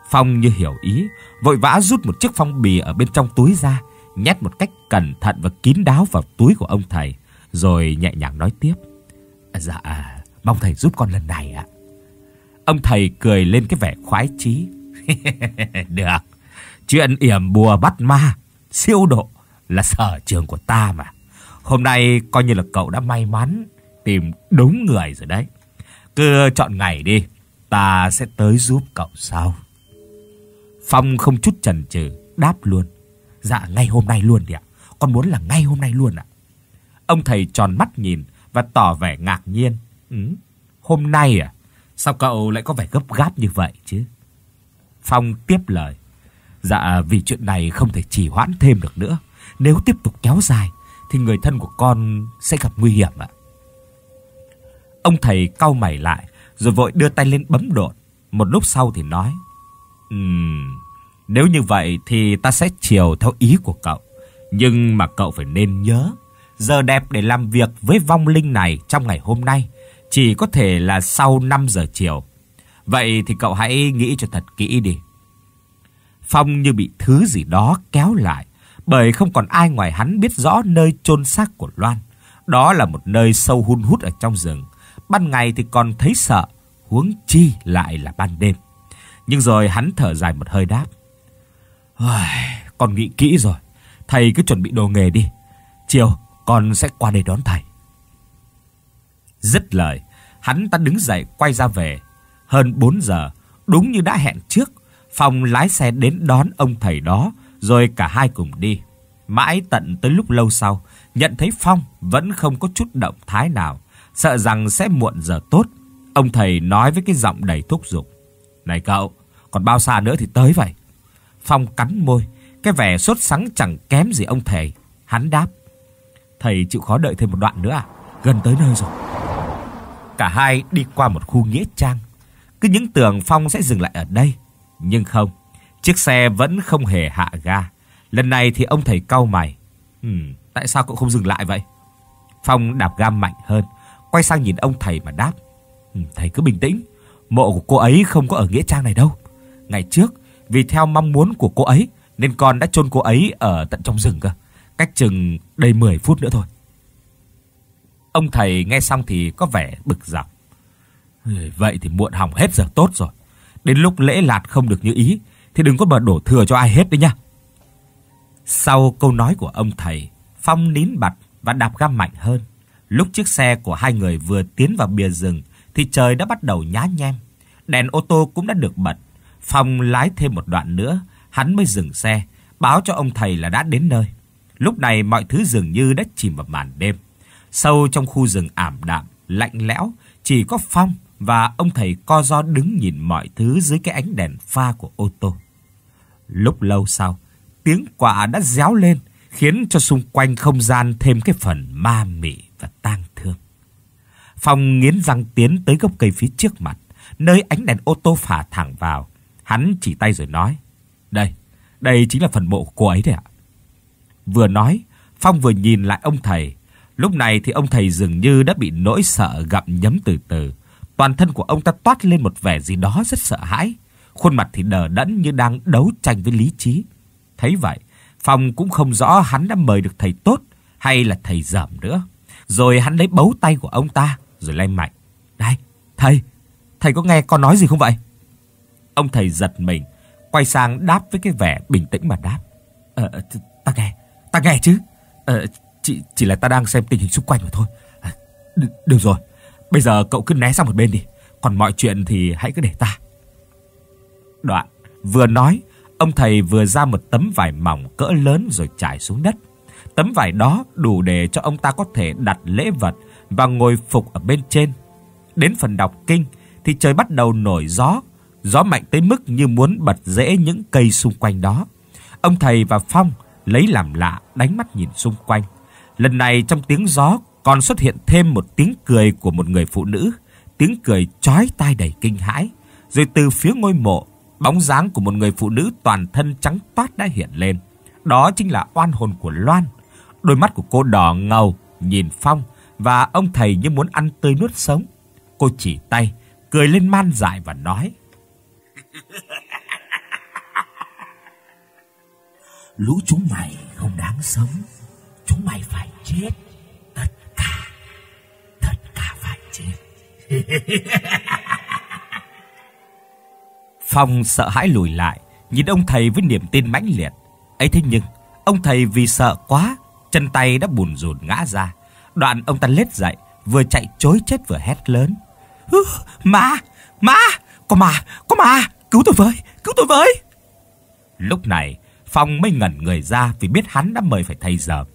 Phong như hiểu ý, vội vã rút một chiếc phong bì ở bên trong túi ra, nhét một cách cẩn thận và kín đáo vào túi của ông thầy, rồi nhẹ nhàng nói tiếp. Dạ, mong thầy giúp con lần này ạ. Ông thầy cười lên cái vẻ khoái chí. Được, chuyện yểm bùa bắt ma, siêu độ là sở trường của ta mà. Hôm nay coi như là cậu đã may mắn tìm đúng người rồi đấy. Cứ chọn ngày đi, ta sẽ tới giúp cậu sau. Phong không chút chần chừ đáp luôn. Dạ ngay hôm nay luôn đi ạ. Con muốn là ngay hôm nay luôn ạ. Ông thầy tròn mắt nhìn và tỏ vẻ ngạc nhiên. Ừ, hôm nay à? Sao cậu lại có vẻ gấp gáp như vậy chứ? Phong tiếp lời. Dạ vì chuyện này không thể trì hoãn thêm được nữa. Nếu tiếp tục kéo dài thì người thân của con sẽ gặp nguy hiểm ạ." Ông thầy cau mày lại, rồi vội đưa tay lên bấm đột. Một lúc sau thì nói: "Ừm, nếu như vậy thì ta sẽ chiều theo ý của cậu, nhưng mà cậu phải nên nhớ, giờ đẹp để làm việc với vong linh này trong ngày hôm nay chỉ có thể là sau 5 giờ chiều. Vậy thì cậu hãy nghĩ cho thật kỹ đi." Phong như bị thứ gì đó kéo lại, bởi không còn ai ngoài hắn biết rõ nơi chôn xác của Loan. Đó là một nơi sâu hun hút ở trong rừng, ban ngày thì còn thấy sợ, huống chi lại là ban đêm. Nhưng rồi hắn thở dài một hơi đáp. con nghĩ kỹ rồi, thầy cứ chuẩn bị đồ nghề đi. Chiều con sẽ qua đây đón thầy." Dứt lời, hắn ta đứng dậy quay ra về. Hơn 4 giờ, đúng như đã hẹn trước, phòng lái xe đến đón ông thầy đó rồi cả hai cùng đi. Mãi tận tới lúc lâu sau, nhận thấy Phong vẫn không có chút động thái nào, sợ rằng sẽ muộn giờ tốt. Ông thầy nói với cái giọng đầy thúc giục. Này cậu, còn bao xa nữa thì tới vậy? Phong cắn môi, cái vẻ sốt sắng chẳng kém gì ông thầy. Hắn đáp, thầy chịu khó đợi thêm một đoạn nữa à? Gần tới nơi rồi. Cả hai đi qua một khu nghĩa trang. Cứ những tường Phong sẽ dừng lại ở đây. Nhưng không, Chiếc xe vẫn không hề hạ ga. Lần này thì ông thầy cau mày. Ừ, tại sao cậu không dừng lại vậy? Phong đạp ga mạnh hơn, quay sang nhìn ông thầy mà đáp. Ừ, thầy cứ bình tĩnh, mộ của cô ấy không có ở Nghĩa Trang này đâu. Ngày trước, vì theo mong muốn của cô ấy nên con đã chôn cô ấy ở tận trong rừng cơ. Cách chừng đầy 10 phút nữa thôi. Ông thầy nghe xong thì có vẻ bực dọc. Ừ, vậy thì muộn hỏng hết giờ tốt rồi. Đến lúc lễ lạt không được như ý thì đừng có mà đổ thừa cho ai hết đấy nha. Sau câu nói của ông thầy, Phong nín bặt và đạp ga mạnh hơn. Lúc chiếc xe của hai người vừa tiến vào bìa rừng thì trời đã bắt đầu nhá nhem. Đèn ô tô cũng đã được bật. Phong lái thêm một đoạn nữa, hắn mới dừng xe, báo cho ông thầy là đã đến nơi. Lúc này mọi thứ dường như đã chìm vào màn đêm. Sâu trong khu rừng ảm đạm, lạnh lẽo, chỉ có Phong và ông thầy co do đứng nhìn mọi thứ dưới cái ánh đèn pha của ô tô. Lúc lâu sau, tiếng quạ đã réo lên, khiến cho xung quanh không gian thêm cái phần ma mị và tang thương. Phong nghiến răng tiến tới gốc cây phía trước mặt, nơi ánh đèn ô tô phả thẳng vào. Hắn chỉ tay rồi nói, đây, đây chính là phần mộ của cô ấy đấy ạ. Vừa nói, Phong vừa nhìn lại ông thầy. Lúc này thì ông thầy dường như đã bị nỗi sợ gặm nhấm từ từ. Toàn thân của ông ta toát lên một vẻ gì đó rất sợ hãi khuôn mặt thì đờ đẫn như đang đấu tranh với lý trí. Thấy vậy, Phong cũng không rõ hắn đã mời được thầy tốt hay là thầy dởm nữa. Rồi hắn lấy bấu tay của ông ta rồi lay mạnh. đây, thầy, thầy có nghe con nói gì không vậy?" Ông thầy giật mình, quay sang đáp với cái vẻ bình tĩnh mà đáp. "Ờ, ờ ta nghe, ta nghe chứ. Ờ chỉ chỉ là ta đang xem tình hình xung quanh mà thôi. Ờ, được rồi, bây giờ cậu cứ né sang một bên đi, còn mọi chuyện thì hãy cứ để ta." đoạn. Vừa nói, ông thầy vừa ra một tấm vải mỏng cỡ lớn rồi trải xuống đất. Tấm vải đó đủ để cho ông ta có thể đặt lễ vật và ngồi phục ở bên trên. Đến phần đọc kinh thì trời bắt đầu nổi gió, gió mạnh tới mức như muốn bật rễ những cây xung quanh đó. Ông thầy và Phong lấy làm lạ đánh mắt nhìn xung quanh. Lần này trong tiếng gió còn xuất hiện thêm một tiếng cười của một người phụ nữ, tiếng cười chói tai đầy kinh hãi. Rồi từ phía ngôi mộ Bóng dáng của một người phụ nữ toàn thân trắng toát đã hiện lên. Đó chính là oan hồn của Loan. Đôi mắt của cô đỏ ngầu, nhìn Phong và ông thầy như muốn ăn tươi nuốt sống. Cô chỉ tay, cười lên man dại và nói. Lũ chúng mày không đáng sống. Chúng mày phải chết. Tất cả, tất cả phải chết. Phong sợ hãi lùi lại, nhìn ông thầy với niềm tin mãnh liệt. Ấy thế nhưng, ông thầy vì sợ quá, chân tay đã bùn rùn ngã ra. Đoạn ông ta lết dậy, vừa chạy chối chết vừa hét lớn. Ma! Ma! Có ma! Có ma! Cứu tôi với! Cứu tôi với! Lúc này, Phong mới ngẩn người ra vì biết hắn đã mời phải thầy giờ.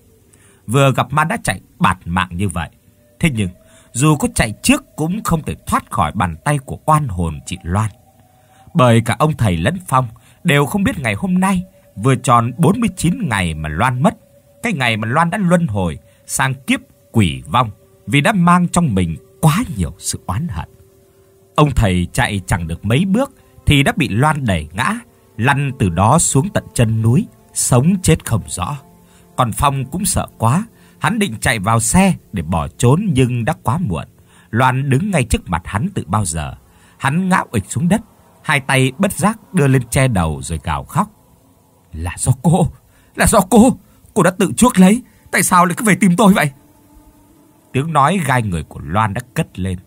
Vừa gặp ma đã chạy bạt mạng như vậy. Thế nhưng, dù có chạy trước cũng không thể thoát khỏi bàn tay của oan hồn chị Loan bởi cả ông thầy lẫn Phong đều không biết ngày hôm nay vừa tròn 49 ngày mà Loan mất, cái ngày mà Loan đã luân hồi sang kiếp quỷ vong vì đã mang trong mình quá nhiều sự oán hận. Ông thầy chạy chẳng được mấy bước thì đã bị Loan đẩy ngã, lăn từ đó xuống tận chân núi, sống chết không rõ. Còn Phong cũng sợ quá, hắn định chạy vào xe để bỏ trốn nhưng đã quá muộn. Loan đứng ngay trước mặt hắn từ bao giờ. Hắn ngã ịch xuống đất, Hai tay bất giác đưa lên che đầu rồi gào khóc. Là do cô, là do cô, cô đã tự chuốc lấy, tại sao lại cứ về tìm tôi vậy? Tiếng nói gai người của Loan đã cất lên.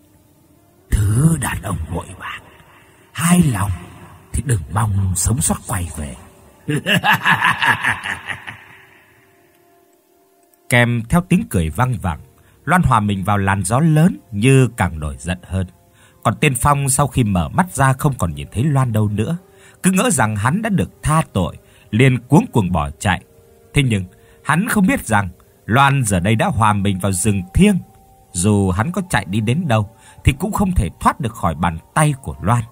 Thứ đàn ông vội vàng, hai lòng thì đừng mong sống sót quay về. Kèm theo tiếng cười vang vẳng, Loan hòa mình vào làn gió lớn như càng nổi giận hơn. Còn tên Phong sau khi mở mắt ra không còn nhìn thấy Loan đâu nữa, cứ ngỡ rằng hắn đã được tha tội, liền cuống cuồng bỏ chạy. Thế nhưng, hắn không biết rằng Loan giờ đây đã hòa mình vào rừng thiêng, dù hắn có chạy đi đến đâu thì cũng không thể thoát được khỏi bàn tay của Loan.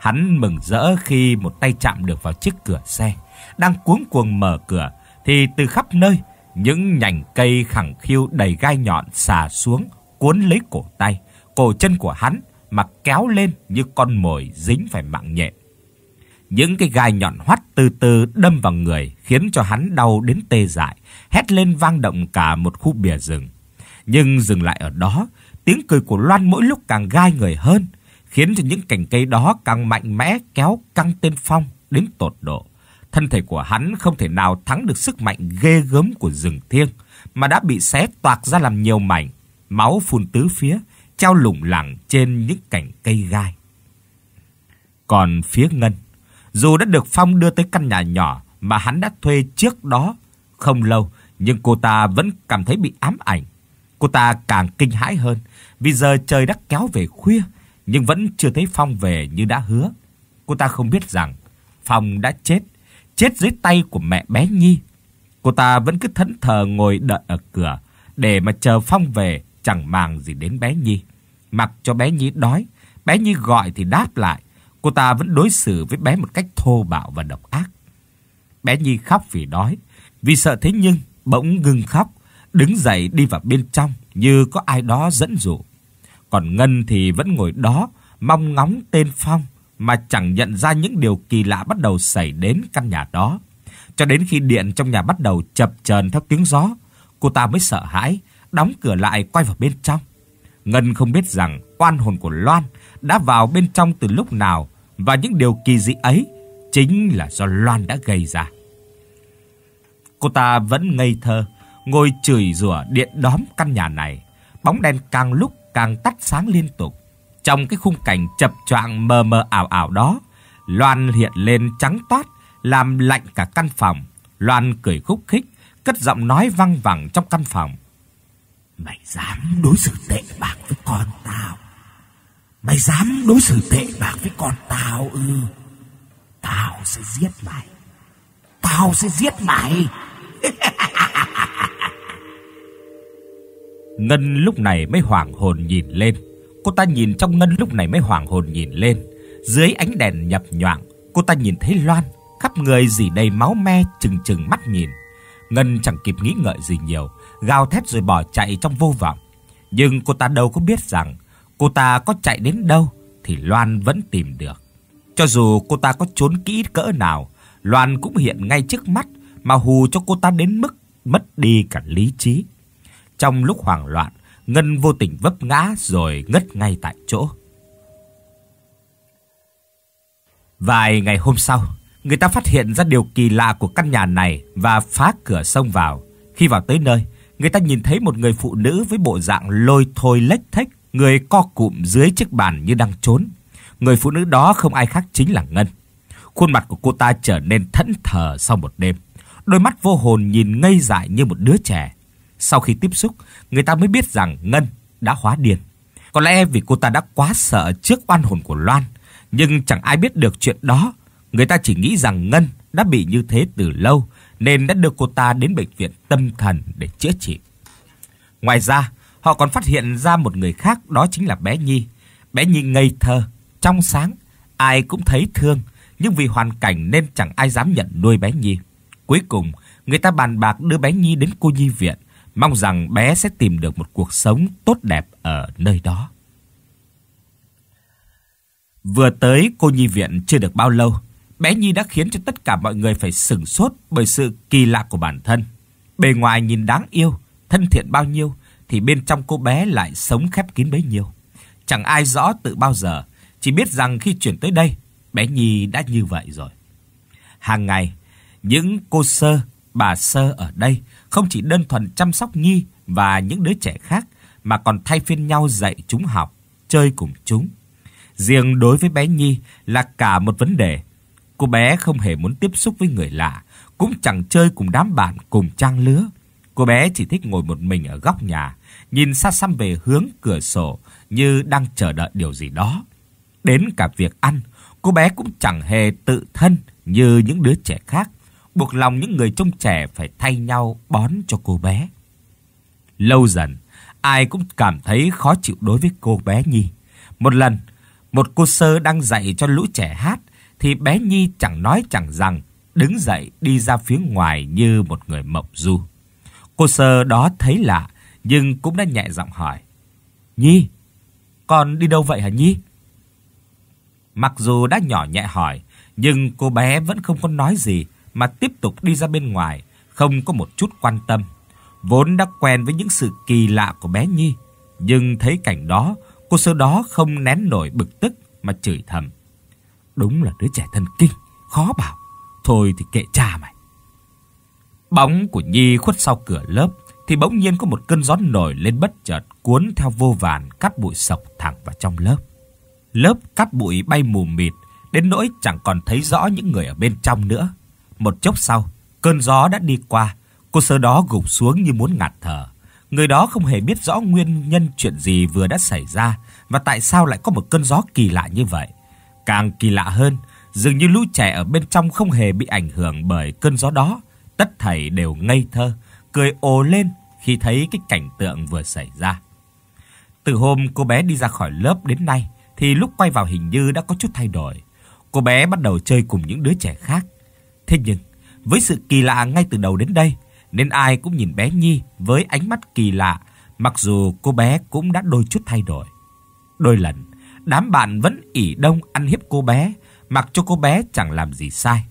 Hắn mừng rỡ khi một tay chạm được vào chiếc cửa xe, đang cuống cuồng mở cửa thì từ khắp nơi những nhành cây khẳng khiu đầy gai nhọn xà xuống cuốn lấy cổ tay, cổ chân của hắn mà kéo lên như con mồi dính phải mạng nhện. Những cái gai nhọn hoắt từ từ đâm vào người khiến cho hắn đau đến tê dại, hét lên vang động cả một khu bìa rừng. Nhưng dừng lại ở đó, tiếng cười của Loan mỗi lúc càng gai người hơn, khiến cho những cành cây đó càng mạnh mẽ kéo căng tên Phong đến tột độ. Thân thể của hắn không thể nào thắng được sức mạnh ghê gớm của rừng thiêng, mà đã bị xé toạc ra làm nhiều mảnh, máu phun tứ phía, treo lủng lẳng trên những cành cây gai. Còn phía Ngân, dù đã được Phong đưa tới căn nhà nhỏ mà hắn đã thuê trước đó không lâu, nhưng cô ta vẫn cảm thấy bị ám ảnh. Cô ta càng kinh hãi hơn vì giờ trời đã kéo về khuya nhưng vẫn chưa thấy Phong về như đã hứa. Cô ta không biết rằng Phong đã chết, chết dưới tay của mẹ bé Nhi. Cô ta vẫn cứ thẫn thờ ngồi đợi ở cửa để mà chờ Phong về chẳng màng gì đến bé Nhi. Mặc cho bé Nhi đói, bé Nhi gọi thì đáp lại, cô ta vẫn đối xử với bé một cách thô bạo và độc ác. Bé Nhi khóc vì đói, vì sợ thế nhưng bỗng ngừng khóc, đứng dậy đi vào bên trong như có ai đó dẫn dụ. Còn Ngân thì vẫn ngồi đó, mong ngóng tên Phong mà chẳng nhận ra những điều kỳ lạ bắt đầu xảy đến căn nhà đó. Cho đến khi điện trong nhà bắt đầu chập chờn theo tiếng gió, cô ta mới sợ hãi, đóng cửa lại quay vào bên trong. Ngân không biết rằng oan hồn của Loan đã vào bên trong từ lúc nào và những điều kỳ dị ấy chính là do Loan đã gây ra. Cô ta vẫn ngây thơ, ngồi chửi rủa điện đóm căn nhà này, bóng đèn càng lúc càng tắt sáng liên tục. Trong cái khung cảnh chập choạng mờ mờ ảo ảo đó, Loan hiện lên trắng toát, làm lạnh cả căn phòng. Loan cười khúc khích, cất giọng nói văng vẳng trong căn phòng. Mày dám đối xử tệ bạc với con tao. Mày dám đối xử tệ bạc với con tao ư. Tao sẽ giết mày. Tao sẽ giết mày. Ngân lúc này mới hoảng hồn nhìn lên. Cô ta nhìn trong Ngân lúc này mới hoảng hồn nhìn lên. Dưới ánh đèn nhập nhoạng, cô ta nhìn thấy Loan, khắp người dỉ đầy máu me chừng chừng mắt nhìn. Ngân chẳng kịp nghĩ ngợi gì nhiều, gào thét rồi bỏ chạy trong vô vọng. Nhưng cô ta đâu có biết rằng cô ta có chạy đến đâu thì Loan vẫn tìm được. Cho dù cô ta có trốn kỹ cỡ nào, Loan cũng hiện ngay trước mắt mà hù cho cô ta đến mức mất đi cả lý trí. Trong lúc hoảng loạn, Ngân vô tình vấp ngã rồi ngất ngay tại chỗ. Vài ngày hôm sau, người ta phát hiện ra điều kỳ lạ của căn nhà này và phá cửa xông vào. Khi vào tới nơi, người ta nhìn thấy một người phụ nữ với bộ dạng lôi thôi lếch thếch, người co cụm dưới chiếc bàn như đang trốn. Người phụ nữ đó không ai khác chính là Ngân. Khuôn mặt của cô ta trở nên thẫn thờ sau một đêm. Đôi mắt vô hồn nhìn ngây dại như một đứa trẻ. Sau khi tiếp xúc, người ta mới biết rằng Ngân đã hóa điên. Có lẽ vì cô ta đã quá sợ trước oan hồn của Loan, nhưng chẳng ai biết được chuyện đó. Người ta chỉ nghĩ rằng Ngân đã bị như thế từ lâu, nên đã đưa cô ta đến bệnh viện tâm thần để chữa trị. Ngoài ra, họ còn phát hiện ra một người khác đó chính là bé Nhi. Bé Nhi ngây thơ, trong sáng, ai cũng thấy thương, nhưng vì hoàn cảnh nên chẳng ai dám nhận nuôi bé Nhi. Cuối cùng, người ta bàn bạc đưa bé Nhi đến cô Nhi viện, mong rằng bé sẽ tìm được một cuộc sống tốt đẹp ở nơi đó. Vừa tới cô nhi viện chưa được bao lâu Bé Nhi đã khiến cho tất cả mọi người phải sửng sốt bởi sự kỳ lạ của bản thân. Bề ngoài nhìn đáng yêu, thân thiện bao nhiêu thì bên trong cô bé lại sống khép kín bấy nhiêu. Chẳng ai rõ từ bao giờ, chỉ biết rằng khi chuyển tới đây, bé Nhi đã như vậy rồi. Hàng ngày, những cô sơ, bà sơ ở đây không chỉ đơn thuần chăm sóc Nhi và những đứa trẻ khác mà còn thay phiên nhau dạy chúng học, chơi cùng chúng. Riêng đối với bé Nhi là cả một vấn đề Cô bé không hề muốn tiếp xúc với người lạ, cũng chẳng chơi cùng đám bạn cùng trang lứa. Cô bé chỉ thích ngồi một mình ở góc nhà, nhìn xa xăm về hướng cửa sổ như đang chờ đợi điều gì đó. Đến cả việc ăn, cô bé cũng chẳng hề tự thân như những đứa trẻ khác, buộc lòng những người trông trẻ phải thay nhau bón cho cô bé. Lâu dần, ai cũng cảm thấy khó chịu đối với cô bé Nhi. Một lần, một cô sơ đang dạy cho lũ trẻ hát thì bé Nhi chẳng nói chẳng rằng, đứng dậy đi ra phía ngoài như một người mộng du. Cô sơ đó thấy lạ, nhưng cũng đã nhẹ giọng hỏi. Nhi, con đi đâu vậy hả Nhi? Mặc dù đã nhỏ nhẹ hỏi, nhưng cô bé vẫn không có nói gì mà tiếp tục đi ra bên ngoài, không có một chút quan tâm. Vốn đã quen với những sự kỳ lạ của bé Nhi, nhưng thấy cảnh đó, cô sơ đó không nén nổi bực tức mà chửi thầm. Đúng là đứa trẻ thần kinh, khó bảo. Thôi thì kệ cha mày. Bóng của Nhi khuất sau cửa lớp thì bỗng nhiên có một cơn gió nổi lên bất chợt cuốn theo vô vàn cát bụi sộc thẳng vào trong lớp. Lớp cát bụi bay mù mịt đến nỗi chẳng còn thấy rõ những người ở bên trong nữa. Một chốc sau, cơn gió đã đi qua, cô sơ đó gục xuống như muốn ngạt thở. Người đó không hề biết rõ nguyên nhân chuyện gì vừa đã xảy ra và tại sao lại có một cơn gió kỳ lạ như vậy. Càng kỳ lạ hơn, dường như lũ trẻ ở bên trong không hề bị ảnh hưởng bởi cơn gió đó, tất thảy đều ngây thơ, cười ồ lên khi thấy cái cảnh tượng vừa xảy ra. Từ hôm cô bé đi ra khỏi lớp đến nay thì lúc quay vào hình như đã có chút thay đổi. Cô bé bắt đầu chơi cùng những đứa trẻ khác. Thế nhưng, với sự kỳ lạ ngay từ đầu đến đây, nên ai cũng nhìn bé Nhi với ánh mắt kỳ lạ, mặc dù cô bé cũng đã đôi chút thay đổi. Đôi lần, đám bạn vẫn ỉ đông ăn hiếp cô bé, mặc cho cô bé chẳng làm gì sai.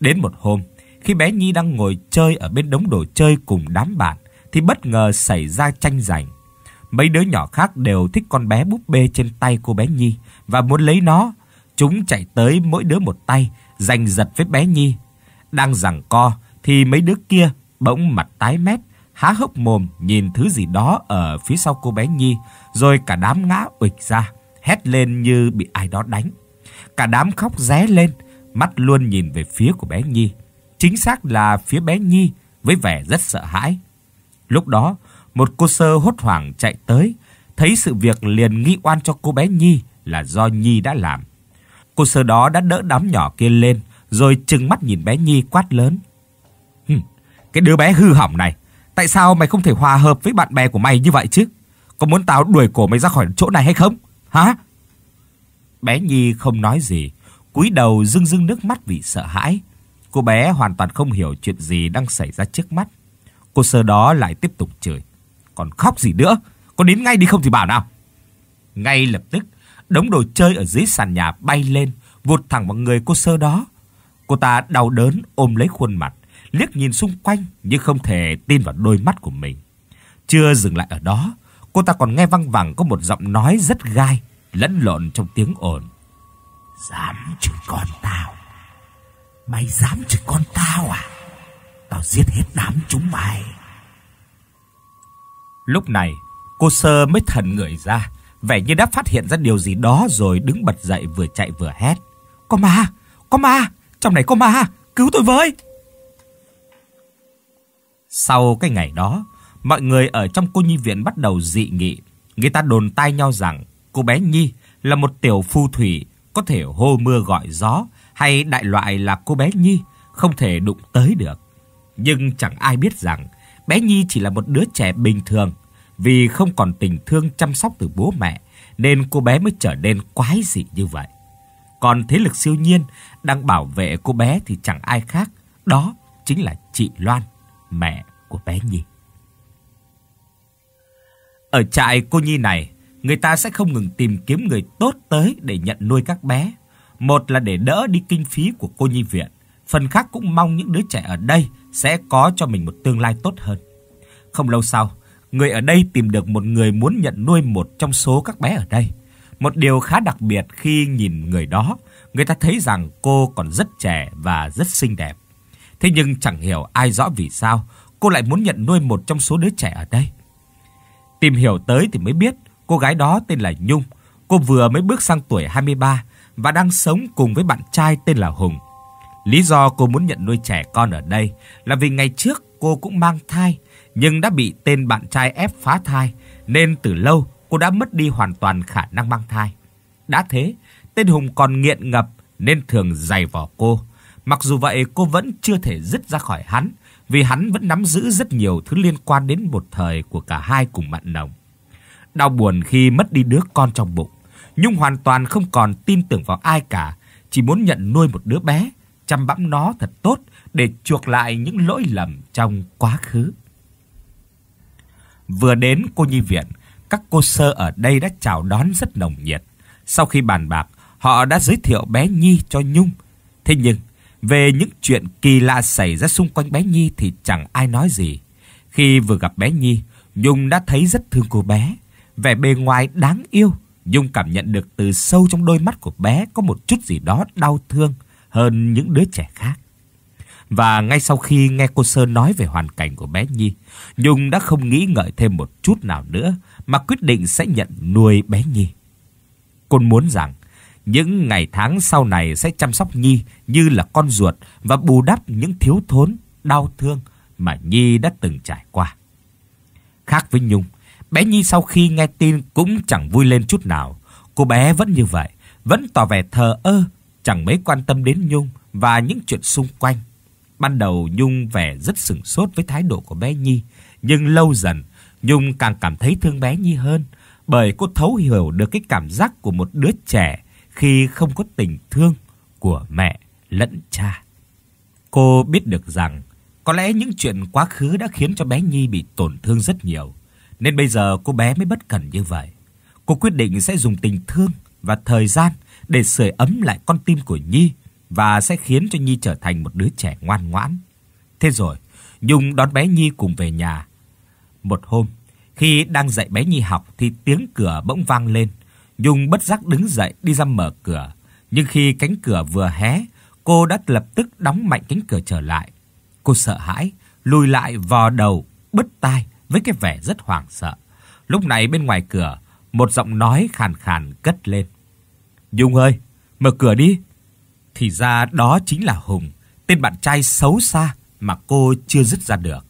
Đến một hôm, khi bé Nhi đang ngồi chơi ở bên đống đồ chơi cùng đám bạn thì bất ngờ xảy ra tranh giành. Mấy đứa nhỏ khác đều thích con bé búp bê trên tay cô bé Nhi và muốn lấy nó. Chúng chạy tới mỗi đứa một tay, giành giật với bé Nhi. Đang giằng co thì mấy đứa kia bỗng mặt tái mét, há hốc mồm nhìn thứ gì đó ở phía sau cô bé Nhi, rồi cả đám ngã ụịch ra hét lên như bị ai đó đánh. Cả đám khóc ré lên, mắt luôn nhìn về phía của bé Nhi. Chính xác là phía bé Nhi với vẻ rất sợ hãi. Lúc đó, một cô sơ hốt hoảng chạy tới, thấy sự việc liền nghi oan cho cô bé Nhi là do Nhi đã làm. Cô sơ đó đã đỡ đám nhỏ kia lên, rồi trừng mắt nhìn bé Nhi quát lớn. Hừ, cái đứa bé hư hỏng này, tại sao mày không thể hòa hợp với bạn bè của mày như vậy chứ? Có muốn tao đuổi cổ mày ra khỏi chỗ này hay không? Hả? Bé Nhi không nói gì, cúi đầu rưng rưng nước mắt vì sợ hãi. Cô bé hoàn toàn không hiểu chuyện gì đang xảy ra trước mắt. Cô sơ đó lại tiếp tục chửi. Còn khóc gì nữa? Con đến ngay đi không thì bảo nào. Ngay lập tức, đống đồ chơi ở dưới sàn nhà bay lên, vụt thẳng vào người cô sơ đó. Cô ta đau đớn ôm lấy khuôn mặt, liếc nhìn xung quanh nhưng không thể tin vào đôi mắt của mình. Chưa dừng lại ở đó, cô ta còn nghe vang vẳng có một giọng nói rất gai, lẫn lộn trong tiếng ồn. Dám chửi con tao? Mày dám chửi con tao à? Tao giết hết đám chúng mày. Lúc này, cô sơ mới thần người ra, vẻ như đã phát hiện ra điều gì đó rồi đứng bật dậy vừa chạy vừa hét. Có ma, có ma, trong này có ma, cứu tôi với. Sau cái ngày đó, mọi người ở trong cô nhi viện bắt đầu dị nghị. Người ta đồn tai nhau rằng cô bé Nhi là một tiểu phù thủy có thể hô mưa gọi gió hay đại loại là cô bé Nhi không thể đụng tới được. Nhưng chẳng ai biết rằng bé Nhi chỉ là một đứa trẻ bình thường vì không còn tình thương chăm sóc từ bố mẹ nên cô bé mới trở nên quái dị như vậy. Còn thế lực siêu nhiên đang bảo vệ cô bé thì chẳng ai khác, đó chính là chị Loan, mẹ của bé Nhi. Ở trại cô nhi này, người ta sẽ không ngừng tìm kiếm người tốt tới để nhận nuôi các bé. Một là để đỡ đi kinh phí của cô nhi viện, phần khác cũng mong những đứa trẻ ở đây sẽ có cho mình một tương lai tốt hơn. Không lâu sau, người ở đây tìm được một người muốn nhận nuôi một trong số các bé ở đây. Một điều khá đặc biệt khi nhìn người đó, người ta thấy rằng cô còn rất trẻ và rất xinh đẹp. Thế nhưng chẳng hiểu ai rõ vì sao cô lại muốn nhận nuôi một trong số đứa trẻ ở đây. Tìm hiểu tới thì mới biết cô gái đó tên là Nhung. Cô vừa mới bước sang tuổi 23 và đang sống cùng với bạn trai tên là Hùng. Lý do cô muốn nhận nuôi trẻ con ở đây là vì ngày trước cô cũng mang thai nhưng đã bị tên bạn trai ép phá thai nên từ lâu cô đã mất đi hoàn toàn khả năng mang thai. Đã thế, tên Hùng còn nghiện ngập nên thường giày vò cô. Mặc dù vậy cô vẫn chưa thể dứt ra khỏi hắn vì hắn vẫn nắm giữ rất nhiều thứ liên quan đến một thời của cả hai cùng mặn nồng. Đau buồn khi mất đi đứa con trong bụng, Nhung hoàn toàn không còn tin tưởng vào ai cả, chỉ muốn nhận nuôi một đứa bé, chăm bẵm nó thật tốt để chuộc lại những lỗi lầm trong quá khứ. Vừa đến cô nhi viện, các cô sơ ở đây đã chào đón rất nồng nhiệt. Sau khi bàn bạc, họ đã giới thiệu bé Nhi cho Nhung. Thế nhưng, về những chuyện kỳ lạ xảy ra xung quanh bé Nhi thì chẳng ai nói gì. Khi vừa gặp bé Nhi, Dung đã thấy rất thương cô bé. Vẻ bề ngoài đáng yêu, Dung cảm nhận được từ sâu trong đôi mắt của bé có một chút gì đó đau thương hơn những đứa trẻ khác. Và ngay sau khi nghe cô Sơn nói về hoàn cảnh của bé Nhi, Dung đã không nghĩ ngợi thêm một chút nào nữa mà quyết định sẽ nhận nuôi bé Nhi. Cô muốn rằng những ngày tháng sau này sẽ chăm sóc Nhi như là con ruột và bù đắp những thiếu thốn, đau thương mà Nhi đã từng trải qua. Khác với Nhung, bé Nhi sau khi nghe tin cũng chẳng vui lên chút nào. Cô bé vẫn như vậy, vẫn tỏ vẻ thờ ơ, chẳng mấy quan tâm đến Nhung và những chuyện xung quanh. Ban đầu Nhung vẻ rất sửng sốt với thái độ của bé Nhi, nhưng lâu dần Nhung càng cảm thấy thương bé Nhi hơn, bởi cô thấu hiểu được cái cảm giác của một đứa trẻ khi không có tình thương của mẹ lẫn cha. Cô biết được rằng có lẽ những chuyện quá khứ đã khiến cho bé Nhi bị tổn thương rất nhiều, nên bây giờ cô bé mới bất cẩn như vậy. Cô quyết định sẽ dùng tình thương và thời gian để sưởi ấm lại con tim của Nhi và sẽ khiến cho Nhi trở thành một đứa trẻ ngoan ngoãn. Thế rồi, Nhung đón bé Nhi cùng về nhà. Một hôm, khi đang dạy bé Nhi học thì tiếng cửa bỗng vang lên. Dung bất giác đứng dậy đi ra mở cửa, nhưng khi cánh cửa vừa hé, cô đã lập tức đóng mạnh cánh cửa trở lại. Cô sợ hãi, lùi lại vò đầu, bứt tai với cái vẻ rất hoảng sợ. Lúc này bên ngoài cửa, một giọng nói khàn khàn cất lên. Dung ơi, mở cửa đi." Thì ra đó chính là Hùng, tên bạn trai xấu xa mà cô chưa dứt ra được.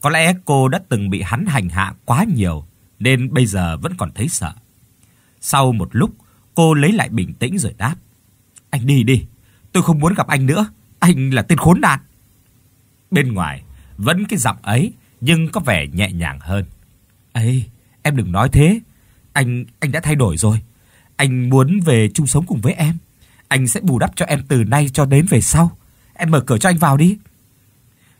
Có lẽ cô đã từng bị hắn hành hạ quá nhiều nên bây giờ vẫn còn thấy sợ. Sau một lúc, cô lấy lại bình tĩnh rồi đáp. Anh đi đi, tôi không muốn gặp anh nữa, anh là tên khốn nạn. Bên ngoài, vẫn cái giọng ấy, nhưng có vẻ nhẹ nhàng hơn. Ê, em đừng nói thế, anh anh đã thay đổi rồi. Anh muốn về chung sống cùng với em. Anh sẽ bù đắp cho em từ nay cho đến về sau. Em mở cửa cho anh vào đi.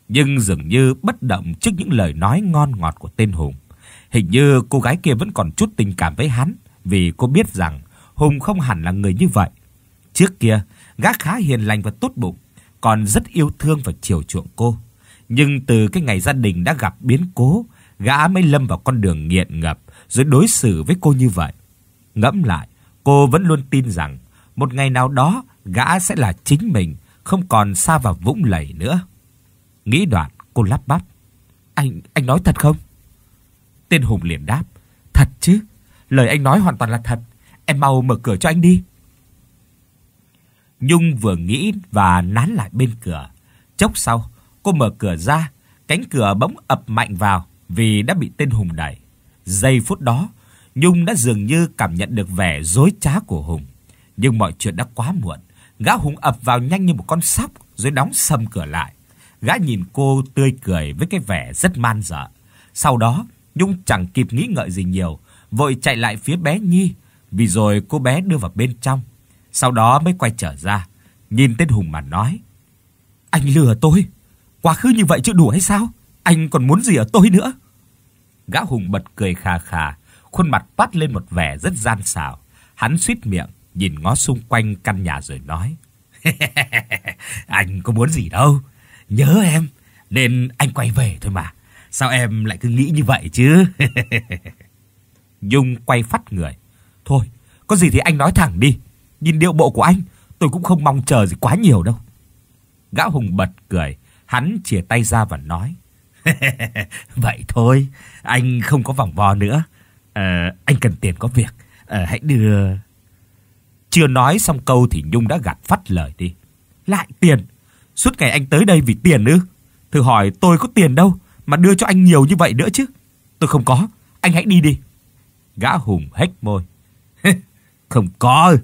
Nhưng dường như bất động trước những lời nói ngon ngọt của tên Hùng. Hình như cô gái kia vẫn còn chút tình cảm với hắn vì cô biết rằng Hùng không hẳn là người như vậy. Trước kia, gã khá hiền lành và tốt bụng, còn rất yêu thương và chiều chuộng cô. Nhưng từ cái ngày gia đình đã gặp biến cố, gã mới lâm vào con đường nghiện ngập rồi đối xử với cô như vậy. Ngẫm lại, cô vẫn luôn tin rằng một ngày nào đó gã sẽ là chính mình, không còn xa vào vũng lầy nữa. Nghĩ đoạn, cô lắp bắp. Anh, anh nói thật không? Tên Hùng liền đáp. Thật chứ, lời anh nói hoàn toàn là thật, em mau mở cửa cho anh đi." Nhung vừa nghĩ và nán lại bên cửa. Chốc sau, cô mở cửa ra, cánh cửa bỗng ập mạnh vào vì đã bị tên Hùng đẩy. Giây phút đó, Nhung đã dường như cảm nhận được vẻ dối trá của Hùng, nhưng mọi chuyện đã quá muộn. Gã Hùng ập vào nhanh như một con sóc rồi đóng sầm cửa lại. Gã nhìn cô tươi cười với cái vẻ rất man dợ. Sau đó, Nhung chẳng kịp nghĩ ngợi gì nhiều, vội chạy lại phía bé Nhi, vì rồi cô bé đưa vào bên trong, sau đó mới quay trở ra, nhìn tên Hùng mà nói: "Anh lừa tôi, quá khứ như vậy chưa đủ hay sao? Anh còn muốn gì ở tôi nữa?" Gã Hùng bật cười khà khà, khuôn mặt toát lên một vẻ rất gian xảo, hắn suýt miệng nhìn ngó xung quanh căn nhà rồi nói: "Anh có muốn gì đâu, nhớ em." nên anh quay về thôi mà. Sao em lại cứ nghĩ như vậy chứ? Dung quay phát người. Thôi, có gì thì anh nói thẳng đi. Nhìn điệu bộ của anh, tôi cũng không mong chờ gì quá nhiều đâu. Gã Hùng bật cười, hắn chìa tay ra và nói. Vậy thôi, anh không có vòng vo nữa. Ờ, anh cần tiền có việc. Ờ, hãy đưa... Chưa nói xong câu thì Dung đã gạt phát lời đi. Lại tiền? Suốt ngày anh tới đây vì tiền ư? Thử hỏi tôi có tiền đâu mà đưa cho anh nhiều như vậy nữa chứ. Tôi không có, anh hãy đi đi. Gã hùng hách môi. Không có.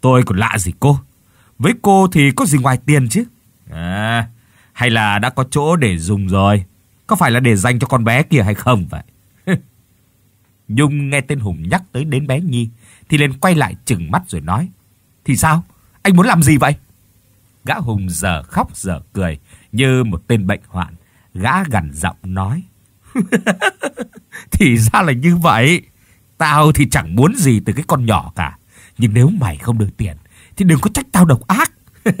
Tôi còn lạ gì cô. Với cô thì có gì ngoài tiền chứ. À, hay là đã có chỗ để dùng rồi. Có phải là để dành cho con bé kia hay không vậy? Nhung nghe tên Hùng nhắc tới đến bé Nhi thì liền quay lại chừng mắt rồi nói. Thì sao? Anh muốn làm gì vậy? Gã Hùng giờ khóc giờ cười như một tên bệnh hoạn. Gã gằn giọng nói. thì ra là như vậy. Tao thì chẳng muốn gì từ cái con nhỏ cả, nhưng nếu mày không được tiền thì đừng có trách tao độc ác.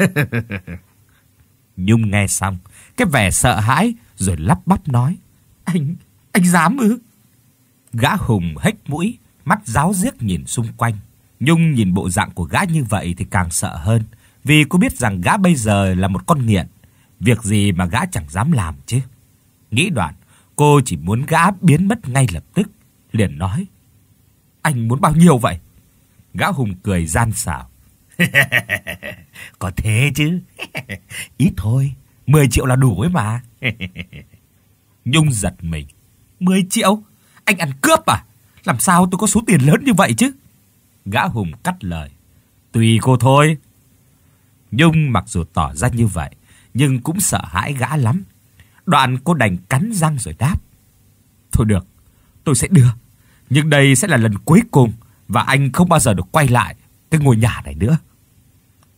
Nhung nghe xong, cái vẻ sợ hãi rồi lắp bắp nói: "Anh, anh dám ư?" Gã Hùng hếch mũi, mắt giáo giếc nhìn xung quanh. Nhung nhìn bộ dạng của gã như vậy thì càng sợ hơn, vì cô biết rằng gã bây giờ là một con nghiện, việc gì mà gã chẳng dám làm chứ. Nghĩ đoạn, cô chỉ muốn gã biến mất ngay lập tức, liền nói: anh muốn bao nhiêu vậy? Gã Hùng cười gian xảo. Có thế chứ. Ít thôi, 10 triệu là đủ ấy mà. Nhung giật mình. 10 triệu? Anh ăn cướp à? Làm sao tôi có số tiền lớn như vậy chứ? Gã Hùng cắt lời. Tùy cô thôi. Nhung mặc dù tỏ ra như vậy, nhưng cũng sợ hãi gã lắm. Đoạn cô đành cắn răng rồi đáp. Thôi được, tôi sẽ đưa. Nhưng đây sẽ là lần cuối cùng và anh không bao giờ được quay lại cái ngôi nhà này nữa.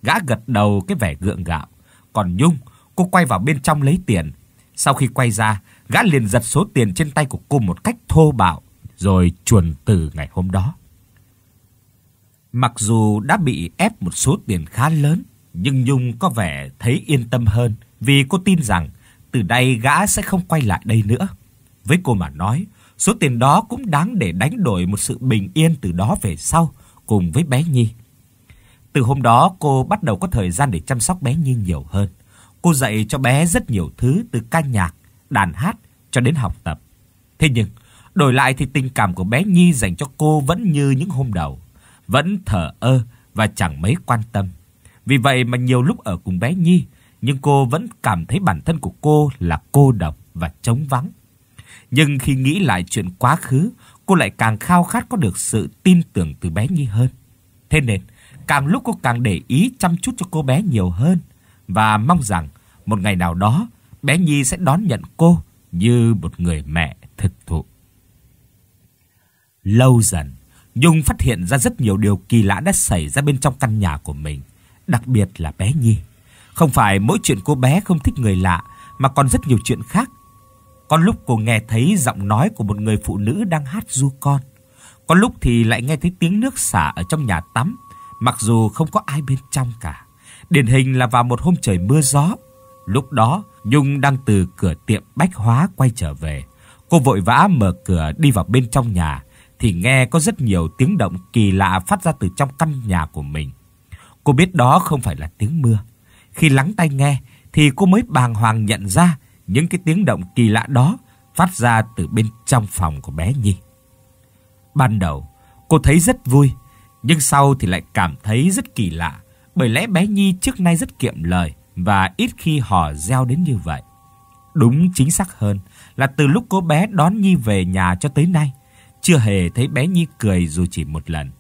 Gã gật đầu cái vẻ gượng gạo, còn Nhung, cô quay vào bên trong lấy tiền. Sau khi quay ra, gã liền giật số tiền trên tay của cô một cách thô bạo rồi chuồn từ ngày hôm đó. Mặc dù đã bị ép một số tiền khá lớn, nhưng Nhung có vẻ thấy yên tâm hơn vì cô tin rằng từ đây gã sẽ không quay lại đây nữa. Với cô mà nói, Số tiền đó cũng đáng để đánh đổi một sự bình yên từ đó về sau cùng với bé Nhi. Từ hôm đó cô bắt đầu có thời gian để chăm sóc bé Nhi nhiều hơn. Cô dạy cho bé rất nhiều thứ từ ca nhạc, đàn hát cho đến học tập. Thế nhưng, đổi lại thì tình cảm của bé Nhi dành cho cô vẫn như những hôm đầu, vẫn thờ ơ và chẳng mấy quan tâm. Vì vậy mà nhiều lúc ở cùng bé Nhi, nhưng cô vẫn cảm thấy bản thân của cô là cô độc và trống vắng nhưng khi nghĩ lại chuyện quá khứ, cô lại càng khao khát có được sự tin tưởng từ bé Nhi hơn. Thế nên, càng lúc cô càng để ý chăm chút cho cô bé nhiều hơn và mong rằng một ngày nào đó bé Nhi sẽ đón nhận cô như một người mẹ thực thụ. Lâu dần, Nhung phát hiện ra rất nhiều điều kỳ lạ đã xảy ra bên trong căn nhà của mình, đặc biệt là bé Nhi. Không phải mỗi chuyện cô bé không thích người lạ mà còn rất nhiều chuyện khác có lúc cô nghe thấy giọng nói của một người phụ nữ đang hát du con. Có lúc thì lại nghe thấy tiếng nước xả ở trong nhà tắm, mặc dù không có ai bên trong cả. Điển hình là vào một hôm trời mưa gió. Lúc đó, Nhung đang từ cửa tiệm bách hóa quay trở về. Cô vội vã mở cửa đi vào bên trong nhà, thì nghe có rất nhiều tiếng động kỳ lạ phát ra từ trong căn nhà của mình. Cô biết đó không phải là tiếng mưa. Khi lắng tai nghe, thì cô mới bàng hoàng nhận ra những cái tiếng động kỳ lạ đó phát ra từ bên trong phòng của bé Nhi. Ban đầu, cô thấy rất vui, nhưng sau thì lại cảm thấy rất kỳ lạ, bởi lẽ bé Nhi trước nay rất kiệm lời và ít khi hò reo đến như vậy. Đúng chính xác hơn là từ lúc cô bé đón Nhi về nhà cho tới nay, chưa hề thấy bé Nhi cười dù chỉ một lần.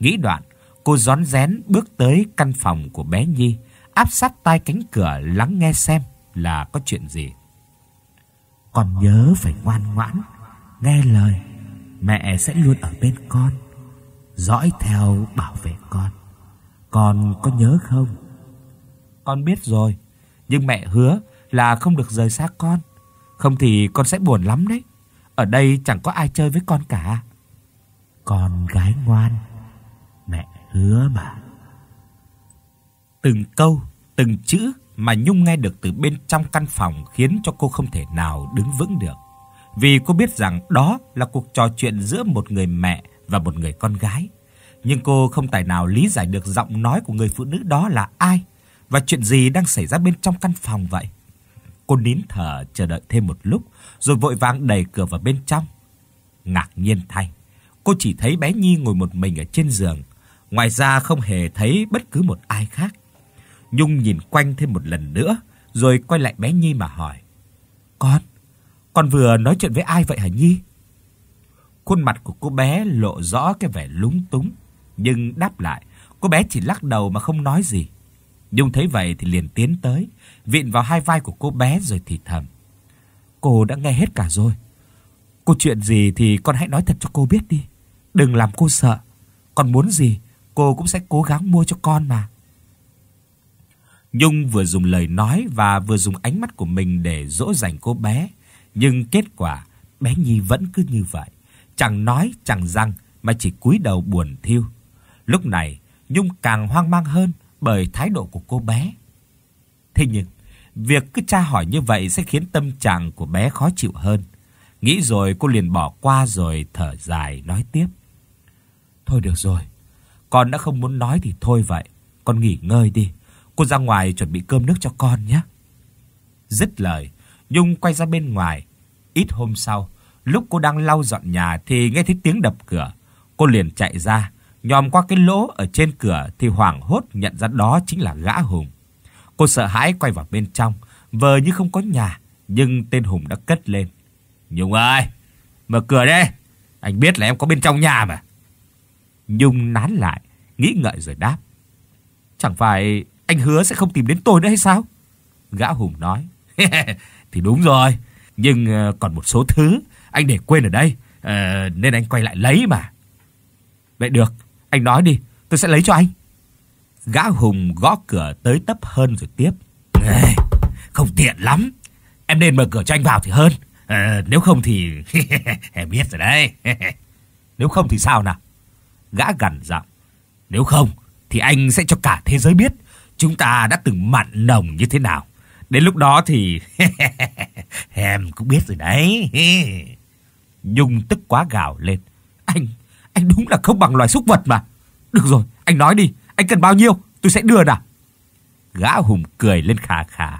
Nghĩ đoạn, cô rón rén bước tới căn phòng của bé Nhi, áp sát tai cánh cửa lắng nghe xem là có chuyện gì. Con nhớ phải ngoan ngoãn, nghe lời, mẹ sẽ luôn ở bên con, dõi theo bảo vệ con. Con có nhớ không? Con biết rồi, nhưng mẹ hứa là không được rời xa con, không thì con sẽ buồn lắm đấy. Ở đây chẳng có ai chơi với con cả. Con gái ngoan, mẹ hứa mà. Từng câu, từng chữ mà Nhung nghe được từ bên trong căn phòng khiến cho cô không thể nào đứng vững được. Vì cô biết rằng đó là cuộc trò chuyện giữa một người mẹ và một người con gái. Nhưng cô không tài nào lý giải được giọng nói của người phụ nữ đó là ai và chuyện gì đang xảy ra bên trong căn phòng vậy. Cô nín thở chờ đợi thêm một lúc rồi vội vàng đẩy cửa vào bên trong. Ngạc nhiên thay, cô chỉ thấy bé Nhi ngồi một mình ở trên giường, ngoài ra không hề thấy bất cứ một ai khác. Nhung nhìn quanh thêm một lần nữa, rồi quay lại bé Nhi mà hỏi. Con, con vừa nói chuyện với ai vậy hả Nhi? Khuôn mặt của cô bé lộ rõ cái vẻ lúng túng, nhưng đáp lại, cô bé chỉ lắc đầu mà không nói gì. Nhung thấy vậy thì liền tiến tới, vịn vào hai vai của cô bé rồi thì thầm. Cô đã nghe hết cả rồi. Cô chuyện gì thì con hãy nói thật cho cô biết đi. Đừng làm cô sợ. Con muốn gì, cô cũng sẽ cố gắng mua cho con mà. Nhung vừa dùng lời nói và vừa dùng ánh mắt của mình để dỗ dành cô bé, nhưng kết quả bé Nhi vẫn cứ như vậy, chẳng nói chẳng răng mà chỉ cúi đầu buồn thiêu. Lúc này, Nhung càng hoang mang hơn bởi thái độ của cô bé. Thế nhưng, việc cứ tra hỏi như vậy sẽ khiến tâm trạng của bé khó chịu hơn. Nghĩ rồi cô liền bỏ qua rồi thở dài nói tiếp. Thôi được rồi, con đã không muốn nói thì thôi vậy, con nghỉ ngơi đi. Cô ra ngoài chuẩn bị cơm nước cho con nhé. Dứt lời, Nhung quay ra bên ngoài. Ít hôm sau, lúc cô đang lau dọn nhà thì nghe thấy tiếng đập cửa. Cô liền chạy ra, nhòm qua cái lỗ ở trên cửa thì hoảng hốt nhận ra đó chính là gã Hùng. Cô sợ hãi quay vào bên trong, vờ như không có nhà, nhưng tên Hùng đã cất lên. Nhung ơi, mở cửa đi, anh biết là em có bên trong nhà mà. Nhung nán lại, nghĩ ngợi rồi đáp. Chẳng phải anh hứa sẽ không tìm đến tôi nữa hay sao? Gã Hùng nói. thì đúng rồi. Nhưng ờ, còn một số thứ anh để quên ở đây. À, nên anh quay lại lấy mà. Vậy được. Anh nói đi. Tôi sẽ lấy cho anh. Gã Hùng gõ cửa tới tấp hơn rồi tiếp. Ê, không tiện lắm. Em nên mở cửa cho anh vào thì hơn. À, nếu không thì... em biết rồi đấy. nếu không thì sao nào? Gã gằn giọng. Nếu không thì anh sẽ cho cả thế giới biết chúng ta đã từng mặn nồng như thế nào. Đến lúc đó thì em cũng biết rồi đấy. Nhung tức quá gào lên. Anh, anh đúng là không bằng loài súc vật mà. Được rồi, anh nói đi, anh cần bao nhiêu, tôi sẽ đưa nào. Gã Hùng cười lên khà khà.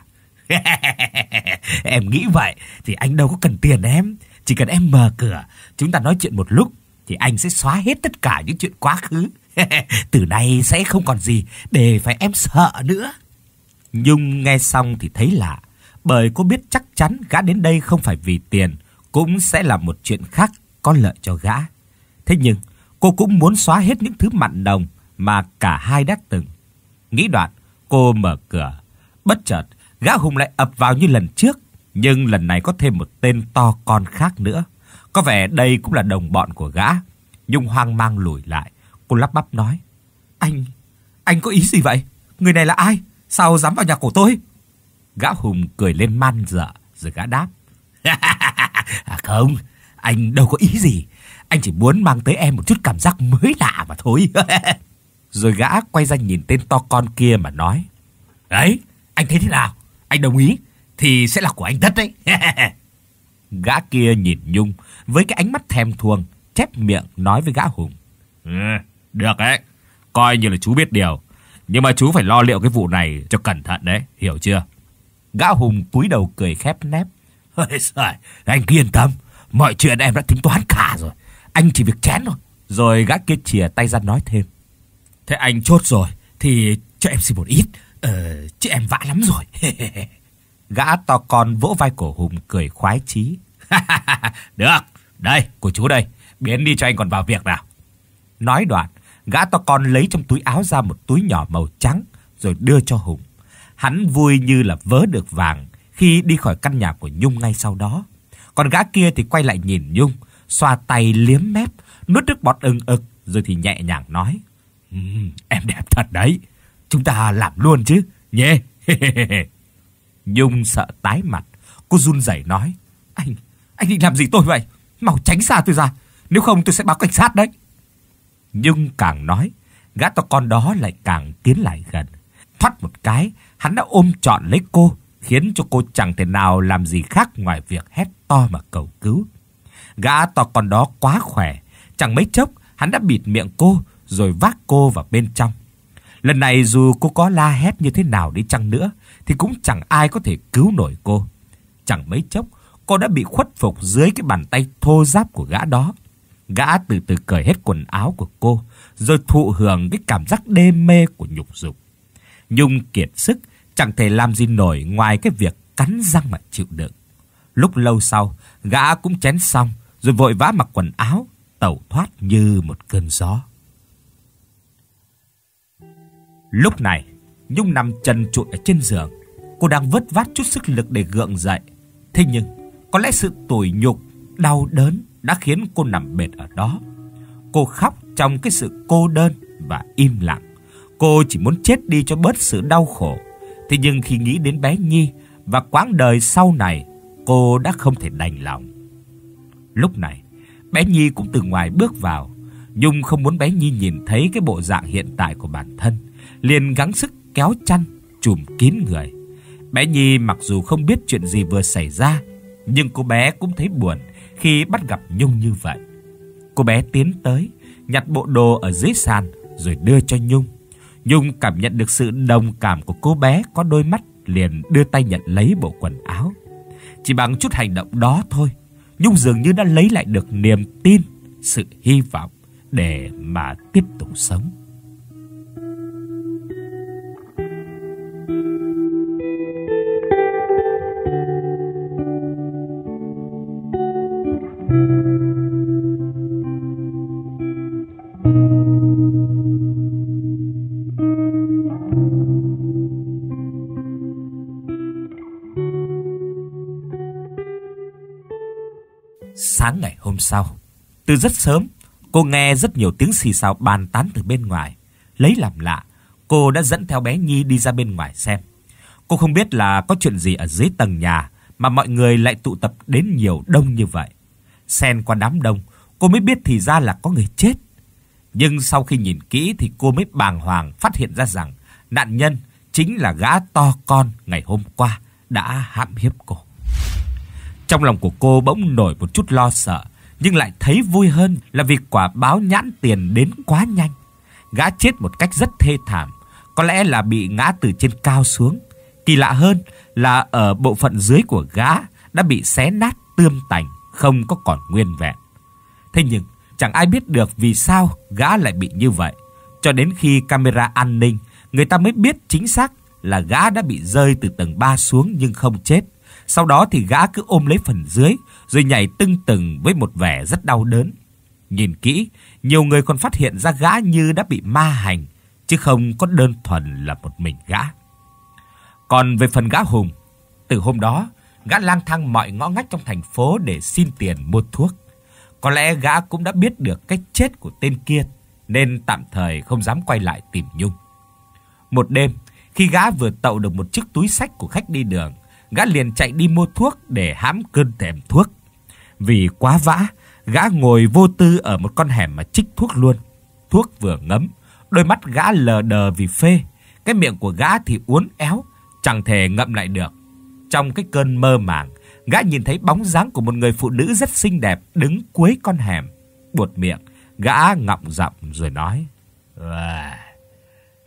em nghĩ vậy thì anh đâu có cần tiền em, chỉ cần em mở cửa, chúng ta nói chuyện một lúc thì anh sẽ xóa hết tất cả những chuyện quá khứ Từ nay sẽ không còn gì để phải em sợ nữa. Nhung nghe xong thì thấy lạ, bởi cô biết chắc chắn gã đến đây không phải vì tiền, cũng sẽ là một chuyện khác có lợi cho gã. Thế nhưng, cô cũng muốn xóa hết những thứ mặn đồng mà cả hai đã từng. Nghĩ đoạn, cô mở cửa. Bất chợt, gã hùng lại ập vào như lần trước, nhưng lần này có thêm một tên to con khác nữa. Có vẻ đây cũng là đồng bọn của gã. Nhung hoang mang lùi lại, Cô lắp bắp nói. Anh, anh có ý gì vậy? Người này là ai? Sao dám vào nhà của tôi? Gã Hùng cười lên man dợ rồi gã đáp. À, không, anh đâu có ý gì. Anh chỉ muốn mang tới em một chút cảm giác mới lạ mà thôi. rồi gã quay ra nhìn tên to con kia mà nói. Đấy, anh thấy thế nào? Anh đồng ý thì sẽ là của anh tất đấy. gã kia nhìn Nhung với cái ánh mắt thèm thuồng, chép miệng nói với gã Hùng. Ừ, được đấy, coi như là chú biết điều. Nhưng mà chú phải lo liệu cái vụ này cho cẩn thận đấy, hiểu chưa? Gã Hùng cúi đầu cười khép nép. Ôi giời, anh cứ yên tâm, mọi chuyện em đã tính toán cả rồi. Anh chỉ việc chén thôi. Rồi gã kia chìa tay ra nói thêm. Thế anh chốt rồi, thì cho em xin một ít, ờ, chứ em vã lắm rồi. gã to con vỗ vai cổ Hùng cười khoái chí. Được, đây, của chú đây, biến đi cho anh còn vào việc nào. Nói đoạn, Gã to con lấy trong túi áo ra một túi nhỏ màu trắng rồi đưa cho Hùng. Hắn vui như là vớ được vàng khi đi khỏi căn nhà của Nhung ngay sau đó. Còn gã kia thì quay lại nhìn Nhung, xoa tay liếm mép, nuốt nước bọt ừng ực rồi thì nhẹ nhàng nói: um, em đẹp thật đấy. Chúng ta làm luôn chứ, nhé." Nhung sợ tái mặt, cô run rẩy nói: "Anh, anh định làm gì tôi vậy? Mau tránh xa tôi ra, nếu không tôi sẽ báo cảnh sát đấy." Nhưng càng nói, gã to con đó lại càng tiến lại gần. Thoát một cái, hắn đã ôm trọn lấy cô, khiến cho cô chẳng thể nào làm gì khác ngoài việc hét to mà cầu cứu. Gã to con đó quá khỏe, chẳng mấy chốc hắn đã bịt miệng cô rồi vác cô vào bên trong. Lần này dù cô có la hét như thế nào đi chăng nữa thì cũng chẳng ai có thể cứu nổi cô. Chẳng mấy chốc cô đã bị khuất phục dưới cái bàn tay thô ráp của gã đó. Gã từ từ cởi hết quần áo của cô, rồi thụ hưởng cái cảm giác đê mê của nhục dục. Nhung kiệt sức, chẳng thể làm gì nổi ngoài cái việc cắn răng mà chịu đựng. Lúc lâu sau, gã cũng chén xong, rồi vội vã mặc quần áo, tẩu thoát như một cơn gió. Lúc này, Nhung nằm trần trụi ở trên giường. Cô đang vất vát chút sức lực để gượng dậy. Thế nhưng, có lẽ sự tủi nhục, đau đớn đã khiến cô nằm bệt ở đó. Cô khóc trong cái sự cô đơn và im lặng. Cô chỉ muốn chết đi cho bớt sự đau khổ. Thế nhưng khi nghĩ đến bé Nhi và quãng đời sau này, cô đã không thể đành lòng. Lúc này, bé Nhi cũng từ ngoài bước vào. Nhung không muốn bé Nhi nhìn thấy cái bộ dạng hiện tại của bản thân, liền gắng sức kéo chăn trùm kín người. Bé Nhi mặc dù không biết chuyện gì vừa xảy ra, nhưng cô bé cũng thấy buồn khi bắt gặp Nhung như vậy. Cô bé tiến tới, nhặt bộ đồ ở dưới sàn rồi đưa cho Nhung. Nhung cảm nhận được sự đồng cảm của cô bé có đôi mắt liền đưa tay nhận lấy bộ quần áo. Chỉ bằng chút hành động đó thôi, Nhung dường như đã lấy lại được niềm tin, sự hy vọng để mà tiếp tục sống. sáng ngày hôm sau, từ rất sớm, cô nghe rất nhiều tiếng xì xào bàn tán từ bên ngoài. Lấy làm lạ, cô đã dẫn theo bé Nhi đi ra bên ngoài xem. Cô không biết là có chuyện gì ở dưới tầng nhà mà mọi người lại tụ tập đến nhiều đông như vậy. Xen qua đám đông, cô mới biết thì ra là có người chết. Nhưng sau khi nhìn kỹ thì cô mới bàng hoàng phát hiện ra rằng nạn nhân chính là gã to con ngày hôm qua đã hãm hiếp cô. Trong lòng của cô bỗng nổi một chút lo sợ, nhưng lại thấy vui hơn là vì quả báo nhãn tiền đến quá nhanh. Gã chết một cách rất thê thảm, có lẽ là bị ngã từ trên cao xuống. Kỳ lạ hơn là ở bộ phận dưới của gã đã bị xé nát tươm tành, không có còn nguyên vẹn. Thế nhưng chẳng ai biết được vì sao gã lại bị như vậy, cho đến khi camera an ninh người ta mới biết chính xác là gã đã bị rơi từ tầng 3 xuống nhưng không chết. Sau đó thì gã cứ ôm lấy phần dưới, rồi nhảy tưng tưng với một vẻ rất đau đớn. Nhìn kỹ, nhiều người còn phát hiện ra gã như đã bị ma hành, chứ không có đơn thuần là một mình gã. Còn về phần gã Hùng, từ hôm đó, gã lang thang mọi ngõ ngách trong thành phố để xin tiền mua thuốc. Có lẽ gã cũng đã biết được cái chết của tên kia nên tạm thời không dám quay lại tìm Nhung. Một đêm, khi gã vừa tậu được một chiếc túi sách của khách đi đường gã liền chạy đi mua thuốc để hãm cơn thèm thuốc. Vì quá vã, gã ngồi vô tư ở một con hẻm mà chích thuốc luôn. Thuốc vừa ngấm, đôi mắt gã lờ đờ vì phê, cái miệng của gã thì uốn éo, chẳng thể ngậm lại được. Trong cái cơn mơ màng, gã nhìn thấy bóng dáng của một người phụ nữ rất xinh đẹp đứng cuối con hẻm. Buột miệng, gã ngọng giọng rồi nói.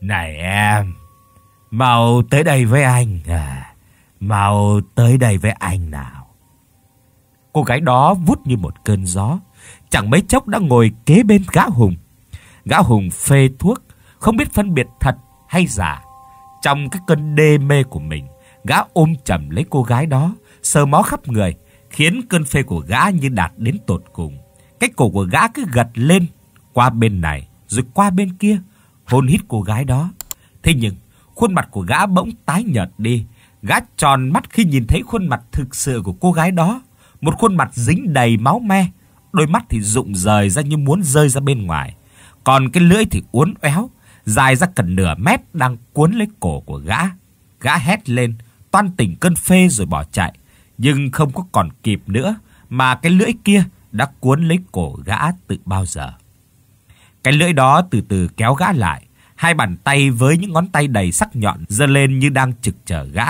này em, mau tới đây với anh à. Mau tới đây với anh nào. Cô gái đó vút như một cơn gió. Chẳng mấy chốc đã ngồi kế bên gã Hùng. Gã Hùng phê thuốc, không biết phân biệt thật hay giả. Trong cái cơn đê mê của mình, gã ôm chầm lấy cô gái đó, sờ mó khắp người, khiến cơn phê của gã như đạt đến tột cùng. Cái cổ của gã cứ gật lên, qua bên này, rồi qua bên kia, hôn hít cô gái đó. Thế nhưng, khuôn mặt của gã bỗng tái nhợt đi, Gã tròn mắt khi nhìn thấy khuôn mặt thực sự của cô gái đó, một khuôn mặt dính đầy máu me, đôi mắt thì rụng rời ra như muốn rơi ra bên ngoài, còn cái lưỡi thì uốn éo, dài ra gần nửa mét đang cuốn lấy cổ của gã. Gã hét lên, toan tỉnh cơn phê rồi bỏ chạy, nhưng không có còn kịp nữa mà cái lưỡi kia đã cuốn lấy cổ gã từ bao giờ. Cái lưỡi đó từ từ kéo gã lại, hai bàn tay với những ngón tay đầy sắc nhọn giơ lên như đang trực chờ gã.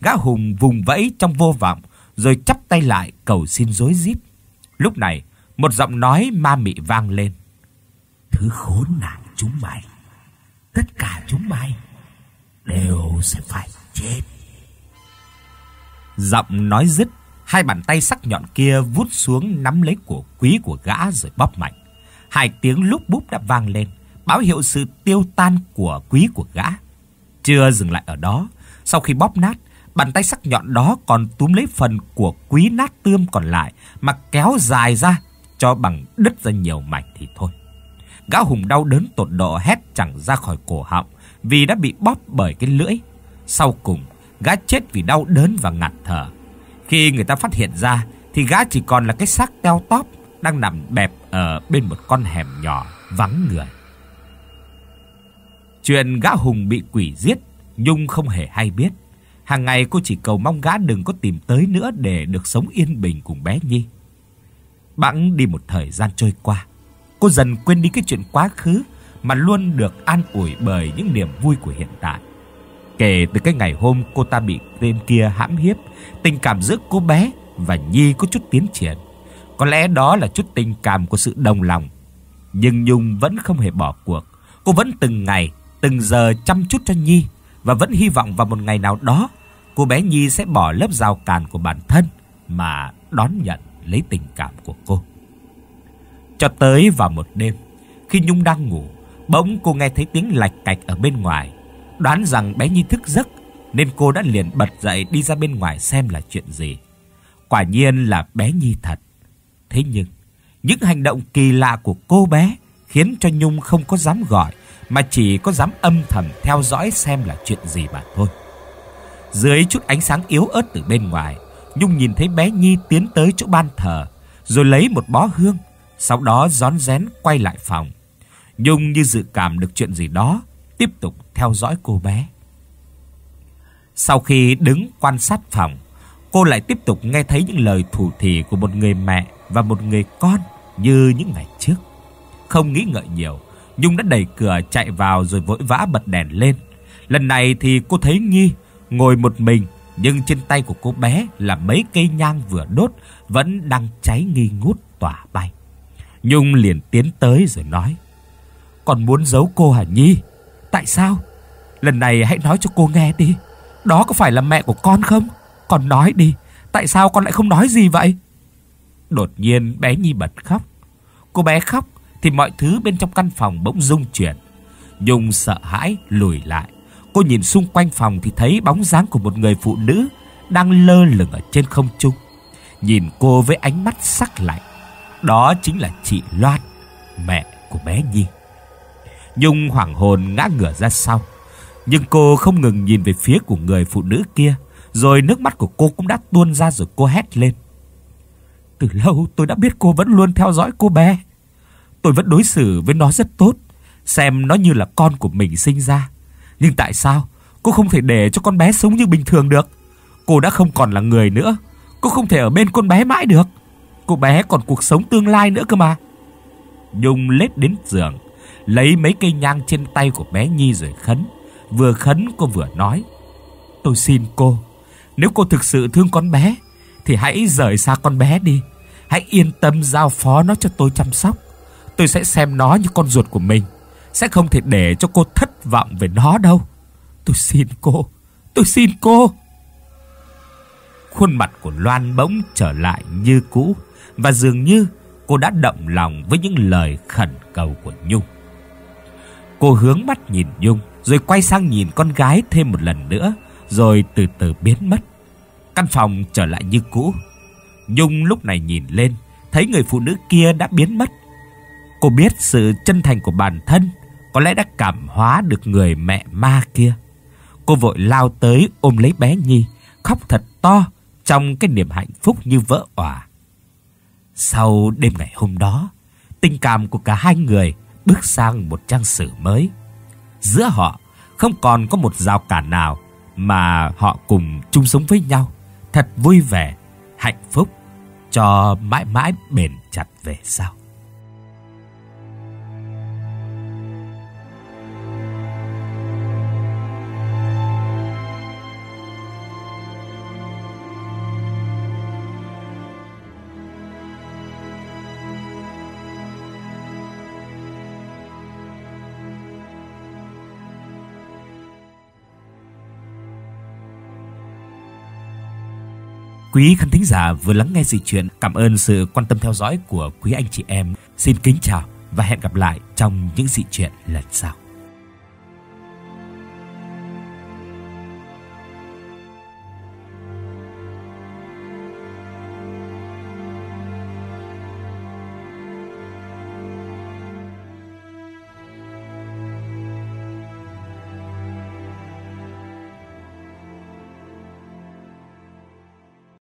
Gã hùng vùng vẫy trong vô vọng, rồi chắp tay lại cầu xin rối rít. Lúc này, một giọng nói ma mị vang lên. Thứ khốn nạn chúng mày, tất cả chúng mày đều sẽ phải chết. Giọng nói dứt, hai bàn tay sắc nhọn kia vút xuống nắm lấy cổ quý của gã rồi bóp mạnh. Hai tiếng lúc búp đã vang lên, báo hiệu sự tiêu tan của quý của gã. Chưa dừng lại ở đó, sau khi bóp nát, Bàn tay sắc nhọn đó còn túm lấy phần của quý nát tươm còn lại mà kéo dài ra cho bằng đứt ra nhiều mảnh thì thôi. Gã hùng đau đớn tột độ hét chẳng ra khỏi cổ họng vì đã bị bóp bởi cái lưỡi. Sau cùng, gã chết vì đau đớn và ngạt thở. Khi người ta phát hiện ra thì gã chỉ còn là cái xác teo tóp đang nằm bẹp ở bên một con hẻm nhỏ vắng người. Chuyện gã hùng bị quỷ giết, Nhung không hề hay biết. Hàng ngày cô chỉ cầu mong gã đừng có tìm tới nữa để được sống yên bình cùng bé Nhi. Bẵng đi một thời gian trôi qua, cô dần quên đi cái chuyện quá khứ mà luôn được an ủi bởi những niềm vui của hiện tại. Kể từ cái ngày hôm cô ta bị tên kia hãm hiếp, tình cảm giữa cô bé và Nhi có chút tiến triển. Có lẽ đó là chút tình cảm của sự đồng lòng. Nhưng Nhung vẫn không hề bỏ cuộc. Cô vẫn từng ngày, từng giờ chăm chút cho Nhi và vẫn hy vọng vào một ngày nào đó cô bé Nhi sẽ bỏ lớp rào cản của bản thân mà đón nhận lấy tình cảm của cô. Cho tới vào một đêm, khi Nhung đang ngủ, bỗng cô nghe thấy tiếng lạch cạch ở bên ngoài. Đoán rằng bé Nhi thức giấc nên cô đã liền bật dậy đi ra bên ngoài xem là chuyện gì. Quả nhiên là bé Nhi thật. Thế nhưng, những hành động kỳ lạ của cô bé khiến cho Nhung không có dám gọi mà chỉ có dám âm thầm theo dõi xem là chuyện gì mà thôi. Dưới chút ánh sáng yếu ớt từ bên ngoài, Nhung nhìn thấy bé Nhi tiến tới chỗ ban thờ, rồi lấy một bó hương, sau đó rón rén quay lại phòng. Nhung như dự cảm được chuyện gì đó, tiếp tục theo dõi cô bé. Sau khi đứng quan sát phòng, cô lại tiếp tục nghe thấy những lời thủ thỉ của một người mẹ và một người con như những ngày trước. Không nghĩ ngợi nhiều, Nhung đã đẩy cửa chạy vào rồi vội vã bật đèn lên. Lần này thì cô thấy Nhi ngồi một mình, nhưng trên tay của cô bé là mấy cây nhang vừa đốt vẫn đang cháy nghi ngút tỏa bay. Nhung liền tiến tới rồi nói: "Còn muốn giấu cô hả Nhi? Tại sao? Lần này hãy nói cho cô nghe đi. Đó có phải là mẹ của con không? còn nói đi, tại sao con lại không nói gì vậy?" Đột nhiên bé Nhi bật khóc. Cô bé khóc thì mọi thứ bên trong căn phòng bỗng rung chuyển. Nhung sợ hãi lùi lại. Cô nhìn xung quanh phòng thì thấy bóng dáng của một người phụ nữ đang lơ lửng ở trên không trung. Nhìn cô với ánh mắt sắc lạnh. Đó chính là chị Loan, mẹ của bé Nhi. Nhung hoảng hồn ngã ngửa ra sau. Nhưng cô không ngừng nhìn về phía của người phụ nữ kia. Rồi nước mắt của cô cũng đã tuôn ra rồi cô hét lên. Từ lâu tôi đã biết cô vẫn luôn theo dõi cô bé. Tôi vẫn đối xử với nó rất tốt. Xem nó như là con của mình sinh ra. Nhưng tại sao cô không thể để cho con bé sống như bình thường được? Cô đã không còn là người nữa, cô không thể ở bên con bé mãi được. Cô bé còn cuộc sống tương lai nữa cơ mà. Nhung lết đến giường, lấy mấy cây nhang trên tay của bé Nhi rồi khấn. Vừa khấn cô vừa nói: "Tôi xin cô, nếu cô thực sự thương con bé thì hãy rời xa con bé đi, hãy yên tâm giao phó nó cho tôi chăm sóc. Tôi sẽ xem nó như con ruột của mình." Sẽ không thể để cho cô thất vọng về nó đâu Tôi xin cô Tôi xin cô Khuôn mặt của Loan bỗng trở lại như cũ Và dường như cô đã động lòng với những lời khẩn cầu của Nhung Cô hướng mắt nhìn Nhung Rồi quay sang nhìn con gái thêm một lần nữa Rồi từ từ biến mất Căn phòng trở lại như cũ Nhung lúc này nhìn lên Thấy người phụ nữ kia đã biến mất Cô biết sự chân thành của bản thân có lẽ đã cảm hóa được người mẹ ma kia Cô vội lao tới ôm lấy bé Nhi Khóc thật to Trong cái niềm hạnh phúc như vỡ òa Sau đêm ngày hôm đó Tình cảm của cả hai người Bước sang một trang sử mới Giữa họ Không còn có một rào cản nào Mà họ cùng chung sống với nhau Thật vui vẻ Hạnh phúc Cho mãi mãi bền chặt về sau Quý khán thính giả vừa lắng nghe dị chuyện, cảm ơn sự quan tâm theo dõi của quý anh chị em. Xin kính chào và hẹn gặp lại trong những dị chuyện lần sau.